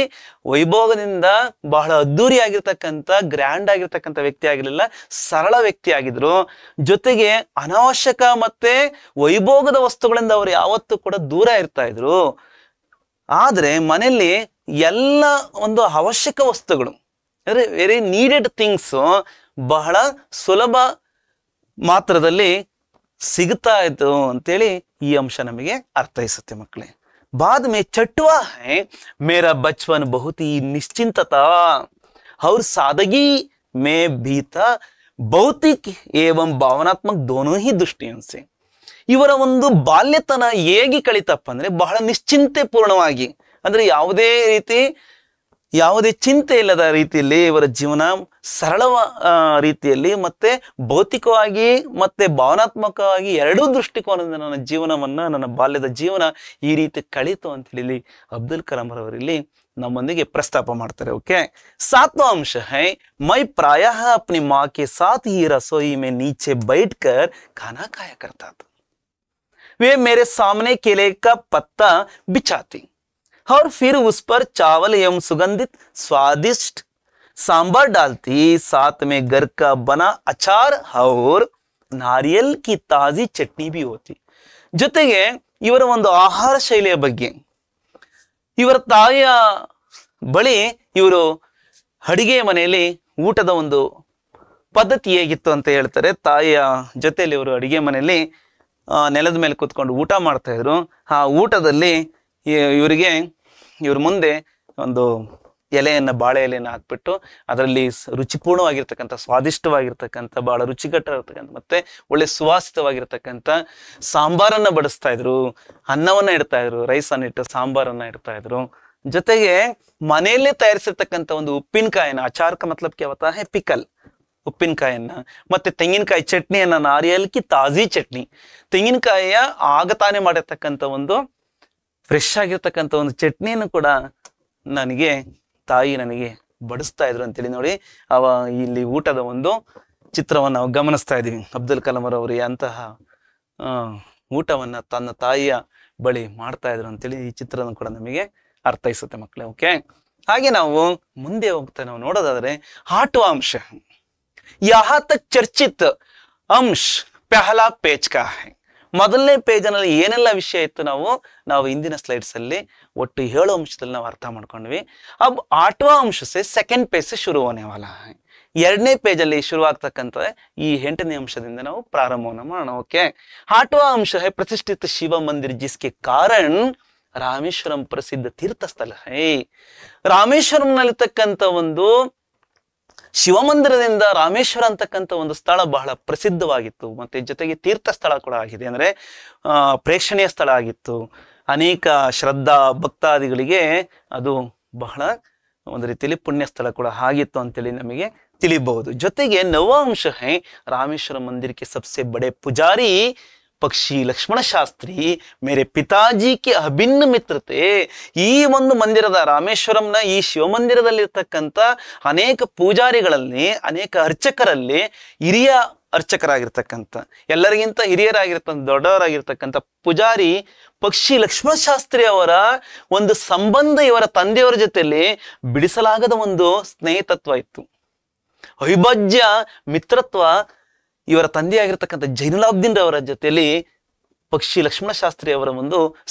ವೈಭೋಗದಿಂದ ಬಹಳ ಅದ್ದೂರಿ ಆಗಿರ್ತಕ್ಕಂಥ ಗ್ರ್ಯಾಂಡ್ ಆಗಿರ್ತಕ್ಕಂಥ ವ್ಯಕ್ತಿ ಆಗಿರಲಿಲ್ಲ ಸರಳ ವ್ಯಕ್ತಿ ಆಗಿದ್ರು ಜೊತೆಗೆ ಅನಾವಶ್ಯಕ ಮತ್ತೆ ವೈಭೋಗದ ವಸ್ತುಗಳಿಂದ ಅವರು ಯಾವತ್ತೂ ಕೂಡ ದೂರ ಇರ್ತಾ ಇದ್ರು ಆದ್ರೆ ಮನೆಯಲ್ಲಿ ಎಲ್ಲ ಒಂದು ಅವಶ್ಯಕ ವಸ್ತುಗಳು ಅಂದ್ರೆ ವೆರಿ ನೀಡೆಡ್ ಥಿಂಗ್ಸ್ ಬಹಳ ಸುಲಭ ಮಾತ್ರದಲ್ಲಿ ಸಿಗ್ತಾ ಇತ್ತು ಅಂತೇಳಿ ಈ ಅಂಶ ನಮಗೆ ಅರ್ಥೈಸುತ್ತೆ ಮಕ್ಕಳೇ ಬಾದ್ಮೇ ಮೇ ಚಟ್ವಾ ಹೇ मेरा बचपन बहुत ही ಅವ್ರ ಸಾದಗಿ और सादगी में ಭೌತಿಕ ಏವಂ ಭಾವನಾತ್ಮಕ ದೋನೋ ಹಿ ದೃಷ್ಟಿ ಅನ್ಸಿ ಇವರ ಒಂದು ಬಾಲ್ಯತನ ಹೇಗೆ ಕಳಿತಪ್ಪ ಅಂದ್ರೆ ಬಹಳ ನಿಶ್ಚಿಂತೆ ಪೂರ್ಣವಾಗಿ ಅಂದ್ರೆ ಯಾವುದೇ ರೀತಿ ಯಾವುದೇ ಚಿಂತೆ ಇಲ್ಲದ ರೀತಿಯಲ್ಲಿ ಇವರ ಜೀವನ ಸರಳವ ರೀತಿಯಲ್ಲಿ ಮತ್ತೆ ಭೌತಿಕವಾಗಿ ಮತ್ತೆ ಭಾವನಾತ್ಮಕವಾಗಿ ಎರಡೂ ದೃಷ್ಟಿಕೋನದಿಂದ ನನ್ನ ಜೀವನವನ್ನ ನನ್ನ ಬಾಲ್ಯದ ಜೀವನ ಈ ರೀತಿ ಕಳೀತು ಅಂತ ಹೇಳಿ ಅಬ್ದುಲ್ ಕಲಾಂ ರವರಲ್ಲಿ ನಮ್ಮೊಂದಿಗೆ ಪ್ರಸ್ತಾಪ ಮಾಡ್ತಾರೆ ಓಕೆ ಸಾತ್ವ ಅಂಶ ಹೈ ಮೈ ಪ್ರಾಯ ಅಪ್ನಿ ಮಾಕೆ ಸಾತ್ ಈ ರಸೋಯಿ ಮೇ ನೀಚೆ ಬೈಟ್ಕರ್ ಖಾನಾ ಕಾಯ ವೇ ಸಾಮ್ನೆ ಕೆಲೇಕ ಪತ್ತ ಬಿಚಾತಿ ಪತ್ತ ಬಿಚಾತಿ और फिर उस पर चावल एवं सुगंधित स्वादिष्ट सांबर डालती साथ में घर का बना अचार और ನಾರಿಯಲ್ ಕಿ ತಾಜಿ ಚಟ್ನಿ ಬಿ ಓತಿ ಜೊತೆಗೆ ಇವರ ಒಂದು ಆಹಾರ ಶೈಲಿಯ ಬಗ್ಗೆ ಇವರ ತಾಯಿಯ ಬಳಿ ಇವರು ಅಡಿಗೆ ಮನೆಯಲ್ಲಿ ಊಟದ ಒಂದು ಪದ್ಧತಿ ಹೇಗಿತ್ತು ಅಂತ ಹೇಳ್ತಾರೆ ತಾಯಿಯ ಜೊತೆಯಲ್ಲಿ ಇವರು ಅಡಿಗೆ ಮನೆಯಲ್ಲಿ ನೆಲದ ಮೇಲೆ ಕೂತ್ಕೊಂಡು ಊಟ ಮಾಡ್ತಾ ಇದ್ರು ಆ ಊಟದಲ್ಲಿ ಇವರಿಗೆ ಇವ್ರ ಮುಂದೆ ಒಂದು ಎಲೆಯನ್ನು ಬಾಳೆ ಎಲೆಯನ್ನು ಹಾಕ್ಬಿಟ್ಟು ಅದರಲ್ಲಿ ರುಚಿಪೂರ್ಣವಾಗಿರ್ತಕ್ಕಂಥ ಸ್ವಾದಿಷ್ಟವಾಗಿರ್ತಕ್ಕಂಥ ಬಹಳ ರುಚಿಕಟ್ಟಿರ್ತಕ್ಕಂಥ ಮತ್ತೆ ಒಳ್ಳೆ ಸುವಾಸಿತವಾಗಿರ್ತಕ್ಕಂಥ ಸಾಂಬಾರನ್ನ ಬಡಿಸ್ತಾ ಇದ್ರು ಅನ್ನವನ್ನ ಇಡ್ತಾ ಇದ್ರು ರೈಸನ್ನು ಇಟ್ಟು ಸಾಂಬಾರನ್ನ ಇಡ್ತಾ ಇದ್ರು ಜೊತೆಗೆ ಮನೆಯಲ್ಲೇ ತಯಾರಿಸಿರ್ತಕ್ಕಂಥ ಒಂದು ಉಪ್ಪಿನಕಾಯಿನ ಅಚಾರಕ ಮತ್ಲಬ್ ಕೇವತ ಹೇ ಪಿಕಲ್ ಉಪ್ಪಿನಕಾಯಿಯನ್ನ ಮತ್ತೆ ತೆಂಗಿನಕಾಯಿ ಚಟ್ನಿಯನ್ನ ನಾರಿಯಲ್ಕಿ ತಾಜಿ ಚಟ್ನಿ ತೆಂಗಿನಕಾಯಿಯ ಆಗತಾನೆ ತಾನೇ ಮಾಡಿರ್ತಕ್ಕಂಥ ಒಂದು ಫ್ರೆಶ್ ಆಗಿರ್ತಕ್ಕಂಥ ಒಂದು ಚಟ್ನಿಯನ್ನು ಕೂಡ ನನಗೆ ತಾಯಿ ನನಗೆ ಬಡಿಸ್ತಾ ಇದ್ರು ಅಂತೇಳಿ ನೋಡಿ ಅವ ಇಲ್ಲಿ ಊಟದ ಒಂದು ಚಿತ್ರವನ್ನು ನಾವು ಗಮನಿಸ್ತಾ ಇದ್ದೀವಿ ಅಬ್ದುಲ್ ಕಲಾಂ ಅವರಿಗೆ ಅಂತಹ ಊಟವನ್ನು ತನ್ನ ತಾಯಿಯ ಬಳಿ ಮಾಡ್ತಾ ಇದ್ರು ಅಂತೇಳಿ ಈ ಚಿತ್ರವನ್ನು ಕೂಡ ನಮಗೆ ಅರ್ಥೈಸುತ್ತೆ ಮಕ್ಕಳೇ ಓಕೆ ಹಾಗೆ ನಾವು ಮುಂದೆ ಹೋಗ್ತಾ ನಾವು ನೋಡೋದಾದ್ರೆ ಹಾಟು ಅಂಶ ಯಾತ ಚರ್ಚಿತ್ ಅಂಶ್ ಪೆಹಲಾ ಪೇಚ್ಕಾ ಮೊದಲನೇ ಪೇಜನಲ್ಲಿ ಏನೆಲ್ಲ ವಿಷಯ ಇತ್ತು ನಾವು ನಾವು ಇಂದಿನ ಸ್ಲೈಡ್ಸಲ್ಲಿ ಒಟ್ಟು ಏಳು ಅಂಶದಲ್ಲಿ ನಾವು ಅರ್ಥ ಮಾಡ್ಕೊಂಡ್ವಿ ಅಬ್ ಆಟವಾ ಅಂಶಸೆ ಸೆಕೆಂಡ್ ಪೇಜ್ ಅನೇವಲ್ಲ ಎರಡನೇ ಪೇಜಲ್ಲಿ ಶುರುವಾಗ್ತಕ್ಕಂಥ ಈ ಎಂಟನೇ ಅಂಶದಿಂದ ನಾವು ಪ್ರಾರಂಭವನ್ನು ಮಾಡೋಣ ಓಕೆ ಆಟವಾ ಅಂಶ ಹೇ ಪ್ರತಿಷ್ಠಿತ ಶಿವ ಮಂದಿರ್ ಜಿಸ್ಕೆ ಕಾರಣ್ ರಾಮೇಶ್ವರಂ ಪ್ರಸಿದ್ಧ ತೀರ್ಥಸ್ಥಳ ಹೇ ರಾಮೇಶ್ವರಂನಲ್ಲಿರ್ತಕ್ಕಂಥ ಒಂದು ಶಿವಮಂದಿರದಿಂದ ರಾಮೇಶ್ವರ ಅಂತಕ್ಕಂಥ ಒಂದು ಸ್ಥಳ ಬಹಳ ಪ್ರಸಿದ್ಧವಾಗಿತ್ತು ಮತ್ತೆ ಜೊತೆಗೆ ತೀರ್ಥ ಸ್ಥಳ ಕೂಡ ಆಗಿದೆ ಅಂದರೆ ಪ್ರೇಕ್ಷಣೀಯ ಸ್ಥಳ ಆಗಿತ್ತು ಅನೇಕ ಶ್ರದ್ಧಾ ಭಕ್ತಾದಿಗಳಿಗೆ ಅದು ಬಹಳ ಒಂದು ರೀತಿಯಲ್ಲಿ ಪುಣ್ಯ ಸ್ಥಳ ಕೂಡ ಆಗಿತ್ತು ಅಂತೇಳಿ ನಮಗೆ ತಿಳಿಬಹುದು ಜೊತೆಗೆ ನವಾಂಶ ಹೈ ರಾಮೇಶ್ವರ ಮಂದಿರಕ್ಕೆ ಸಬ್ಸೆ ಬಡೆ ಪೂಜಾರಿ ಪಕ್ಷಿ ಲಕ್ಷ್ಮಣ ಶಾಸ್ತ್ರಿ ಮೇರೆ ಕೆ ಅಭಿನ್ನ ಮಿತ್ರತೆ ಈ ಒಂದು ಮಂದಿರದ ರಾಮೇಶ್ವರಂನ ಈ ಶಿವಮಂದಿರದಲ್ಲಿರ್ತಕ್ಕಂಥ ಅನೇಕ ಪೂಜಾರಿಗಳಲ್ಲಿ ಅನೇಕ ಅರ್ಚಕರಲ್ಲಿ ಹಿರಿಯ ಅರ್ಚಕರಾಗಿರ್ತಕ್ಕಂಥ ಎಲ್ಲರಿಗಿಂತ ಹಿರಿಯರಾಗಿರ್ತಕ್ಕಂಥ ದೊಡ್ಡವರಾಗಿರ್ತಕ್ಕಂಥ ಪೂಜಾರಿ ಪಕ್ಷಿ ಲಕ್ಷ್ಮಣ ಶಾಸ್ತ್ರಿ ಅವರ ಒಂದು ಸಂಬಂಧ ಇವರ ತಂದೆಯವರ ಜೊತೆಯಲ್ಲಿ ಬಿಡಿಸಲಾಗದ ಒಂದು ಸ್ನೇಹಿತತ್ವ ಇತ್ತು ಅವಿಭಾಜ್ಯ ಮಿತ್ರತ್ವ इवर तंदे आगे जैनलाबीन रवर जोतली पक्षी लक्ष्मण शास्त्री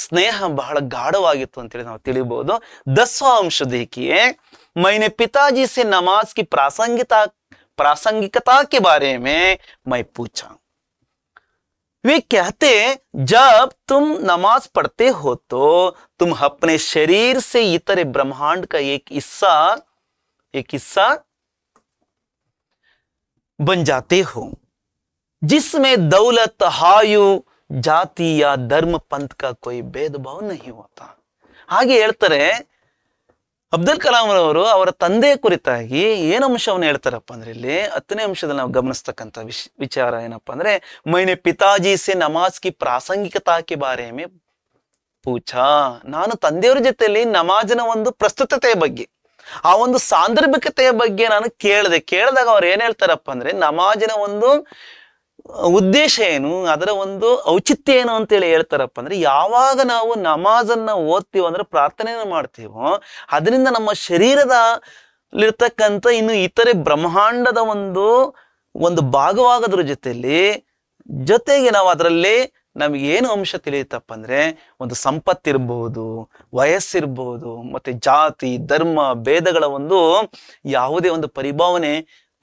स्नेह बहुत गाढ़वाबू दस्वांश देखिए मैंने पिताजी से नमाज की प्रासंगिकता प्रासंगिकता के बारे में मैं पूछा वे कहते जब तुम नमाज पढ़ते हो तो तुम अपने शरीर से इतरे ब्रह्मांड का एक हिस्सा एक हिस्सा बन जाते हो जिसमें दौलत हायु जाति या ಧರ್ಮ पंथ का ಕೊಯ್ ಭೇದ ಭಾವ होता ಹಾಗೆ ಹೇಳ್ತಾರೆ ಅಬ್ದುಲ್ ಕಲಾಂ ರವರು ಅವರ ತಂದೆ ಕುರಿತಾಗಿ ಏನ್ ಅಂಶವನ್ನು ಹೇಳ್ತಾರಪ್ಪ ಅಂದ್ರೆ ಇಲ್ಲಿ ಹತ್ತನೇ ಅಂಶದಲ್ಲಿ ನಾವು ಗಮನಿಸ್ತಕ್ಕಂಥ ವಿಶ್ ವಿಚಾರ ಏನಪ್ಪಾ ಅಂದ್ರೆ ಮೈನೆ ಪಿತಾಜಿ ಸೆ ನಮಾಜ್ ಕಿ ಪ್ರಾಸಂಗಿಕತಾ ಕೆ ಬಾರೆ ಮೇ ಪೂಛಾ ನಾನು ತಂದೆಯವರ ಜೊತೆಯಲ್ಲಿ ನಮಾಜಿನ ಒಂದು ಪ್ರಸ್ತುತತೆಯ ಬಗ್ಗೆ ಆ ಒಂದು ಸಾಂದರ್ಭಿಕತೆಯ ಬಗ್ಗೆ ನಾನು ಕೇಳಿದೆ ಕೇಳಿದಾಗ ಅವ್ರು ಏನ್ ಹೇಳ್ತಾರಪ್ಪ ಅಂದ್ರೆ ನಮಾಜಿನ ಒಂದು ಉದ್ದೇಶ ಏನು ಅದರ ಒಂದು ಔಚಿತ್ಯ ಏನು ಅಂತೇಳಿ ಹೇಳ್ತಾರಪ್ಪ ಅಂದ್ರೆ ಯಾವಾಗ ನಾವು ನಮಾಜನ್ನ ಓದ್ತೀವೋ ಅಂದ್ರೆ ಪ್ರಾರ್ಥನೆಯನ್ನು ಮಾಡ್ತೀವೋ ಅದರಿಂದ ನಮ್ಮ ಶರೀರದ ಲಿರ್ತಕ್ಕಂಥ ಇನ್ನು ಇತರೆ ಬ್ರಹ್ಮಾಂಡದ ಒಂದು ಒಂದು ಭಾಗವಾಗದ್ರ ಜೊತೆಯಲ್ಲಿ ಜೊತೆಗೆ ನಾವು ಅದರಲ್ಲಿ ನಮ್ಗೆ ಏನು ಅಂಶ ತಿಳಿಯುತ್ತಪ್ಪ ಅಂದ್ರೆ ಒಂದು ಸಂಪತ್ತಿರ್ಬಹುದು ವಯಸ್ಸಿರ್ಬಹುದು ಮತ್ತೆ ಜಾತಿ ಧರ್ಮ ಭೇದಗಳ ಒಂದು ಯಾವುದೇ ಒಂದು ಪರಿಭಾವನೆ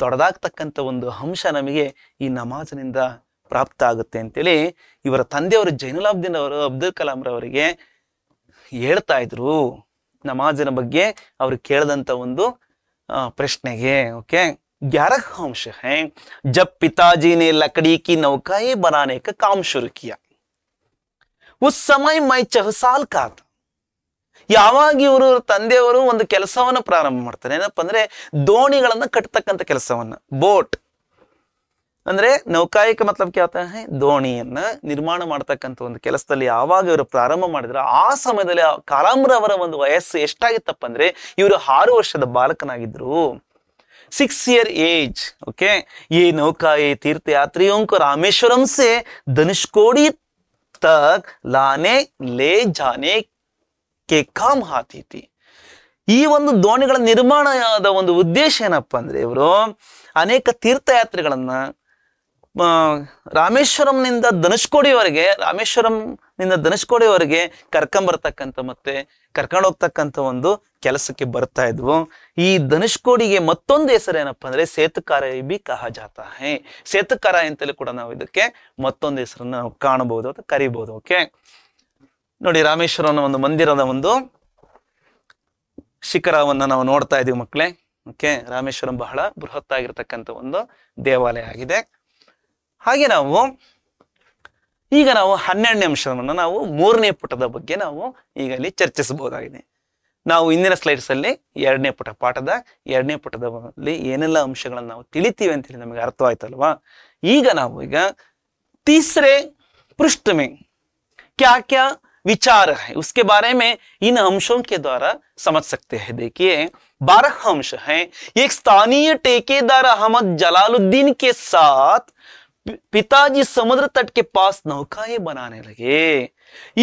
ತೊಡದಾಗ್ತಕ್ಕಂಥ ಒಂದು ಅಂಶ ನಮಗೆ ಈ ನಮಾಜಿನಿಂದ ಪ್ರಾಪ್ತ ಆಗುತ್ತೆ ಅಂತೇಳಿ ಇವರ ತಂದೆಯವರು ಜೈನುಲಾಬ್ದೀನ್ ಅವರು ಅಬ್ದುಲ್ ಕಲಾಂ ರವರಿಗೆ ಹೇಳ್ತಾ ಇದ್ರು ನಮಾಜಿನ ಬಗ್ಗೆ ಅವ್ರು ಕೇಳದಂತ ಒಂದು ಪ್ರಶ್ನೆಗೆ ಓಕೆ ಗ್ಯಾರಹ ಅಂಶ ಹೇ ಜಬ್ ಪಿತಾಜಿನೇ ಲಕಡಿ ಕಿ ನೌಕಾಯಿ ಬರಾನೇಕ ಕಾಮ್ ಶುರು ಕಿಯ ಉಸ್ ಮೈ मैं चह ಯಾವಾಗ ಇವರು ತಂದೆಯವರು ಒಂದು ಕೆಲಸವನ್ನು ಪ್ರಾರಂಭ ಮಾಡ್ತಾರೆ ಏನಪ್ಪ ಅಂದ್ರೆ ದೋಣಿಗಳನ್ನು ಕಟ್ತಕ್ಕಂಥ ಕೆಲಸವನ್ನ ಬೋಟ್ ಅಂದ್ರೆ ನೌಕಾಯಕ ಮತ್ಲಬ್ ಯಾವ ದೋಣಿಯನ್ನ ನಿರ್ಮಾಣ ಮಾಡ್ತಕ್ಕಂಥ ಒಂದು ಕೆಲಸದಲ್ಲಿ ಯಾವಾಗ ಇವರು ಪ್ರಾರಂಭ ಮಾಡಿದ್ರು ಆ ಸಮಯದಲ್ಲಿ ಕಾಲಾಂಬ್ರ ಅವರ ಒಂದು ವಯಸ್ಸು ಎಷ್ಟಾಗಿತ್ತಪ್ಪ ಅಂದ್ರೆ ಇವರು ಆರು ವರ್ಷದ ಬಾಲಕನಾಗಿದ್ರು ಸಿಕ್ಸ್ ಇಯರ್ ಏಜ್ ಓಕೆ ಈ ನೌಕಾಯಿ ತೀರ್ಥಯಾತ್ರಿಯೋಂಕು ರಾಮೇಶ್ವರಂ ಸೇ ಧನುಷ್ಕೋಡಿ ತಕ್ ಲಾನೆ ಲೇ ಜಾನೆ ಕೆ ಕಾಮ್ ಹಾತೀತಿ ಈ ಒಂದು ದೋಣಿಗಳ ನಿರ್ಮಾಣದ ಒಂದು ಉದ್ದೇಶ ಏನಪ್ಪ ಅಂದ್ರೆ ಇವರು ಅನೇಕ ತೀರ್ಥಯಾತ್ರೆಗಳನ್ನ ರಾಮೇಶ್ವರಂನಿಂದ ಧನುಷ್ಕೋಡಿಯವರೆಗೆ ರಾಮೇಶ್ವರಂನಿಂದ ಧನುಷ್ಕೋಡಿಯವರೆಗೆ ಕರ್ಕೊಂಬರ್ತಕ್ಕಂಥ ಮತ್ತೆ ಕರ್ಕೊಂಡು ಹೋಗ್ತಕ್ಕಂಥ ಒಂದು ಕೆಲಸಕ್ಕೆ ಬರ್ತಾ ಇದ್ವು ಈ ಧನುಷ್ಕೋಡಿಗೆ ಮತ್ತೊಂದು ಹೆಸರು ಏನಪ್ಪ ಅಂದ್ರೆ ಸೇತುಕಾರ ಬಿ ಕಹ ಜಾತ ಹೇ ಸೇತುಕಾರ ಅಂತಲೂ ಕೂಡ ನಾವು ಇದಕ್ಕೆ ಮತ್ತೊಂದು ಹೆಸರನ್ನ ನಾವು ಕಾಣಬಹುದು ಅಥವಾ ಕರಿಬಹುದು ಓಕೆ ನೋಡಿ ರಾಮೇಶ್ವರನ ಒಂದು ಮಂದಿರದ ಒಂದು ಶಿಖರವನ್ನು ನಾವು ನೋಡ್ತಾ ಇದೀವಿ ಮಕ್ಕಳೇ ಓಕೆ ರಾಮೇಶ್ವರಂ ಬಹಳ ಬೃಹತ್ ಆಗಿರ್ತಕ್ಕಂಥ ಒಂದು ದೇವಾಲಯ ಆಗಿದೆ ಹಾಗೆ ನಾವು ಈಗ ನಾವು ಹನ್ನೆರಡನೇ ಅಂಶವನ್ನು ನಾವು ಮೂರನೇ ಪುಟದ ಬಗ್ಗೆ ನಾವು ಈಗ ಇಲ್ಲಿ ಚರ್ಚಿಸಬಹುದಾಗಿದೆ ನಾವು ಇಂದಿನ ಸ್ಲೈಡ್ಸ್ ಅಲ್ಲಿ ಎರಡನೇ ಪುಟ ಪಾಠದ ಎರಡನೇ ಪುಟದಲ್ಲಿ ಏನೆಲ್ಲ ಅಂಶಗಳನ್ನು ನಾವು ತಿಳಿತೀವಿ ಅಂತೇಳಿ ನಮಗೆ ಅರ್ಥವಾಯ್ತಲ್ವಾ ಈಗ ನಾವು ಈಗ ತೀಸ್ರೆ ಪೃಷ್ಠಮೆ ಕ್ಯಾ ಕ್ಯಾ विचार है उसके बारे में इन अंशों के द्वारा समझ सकते हैं देखिए बारह अंश हैं एक स्थानीय ठेकेदार अहमद जलालुद्दीन के साथ ಪಿತಾಜಿ ಸಮುದ್ರ ತಟಕ್ಕೆ ಪಾಸ್ ನೌಕಾಯಿ ಬನಾನೆಲಗೆ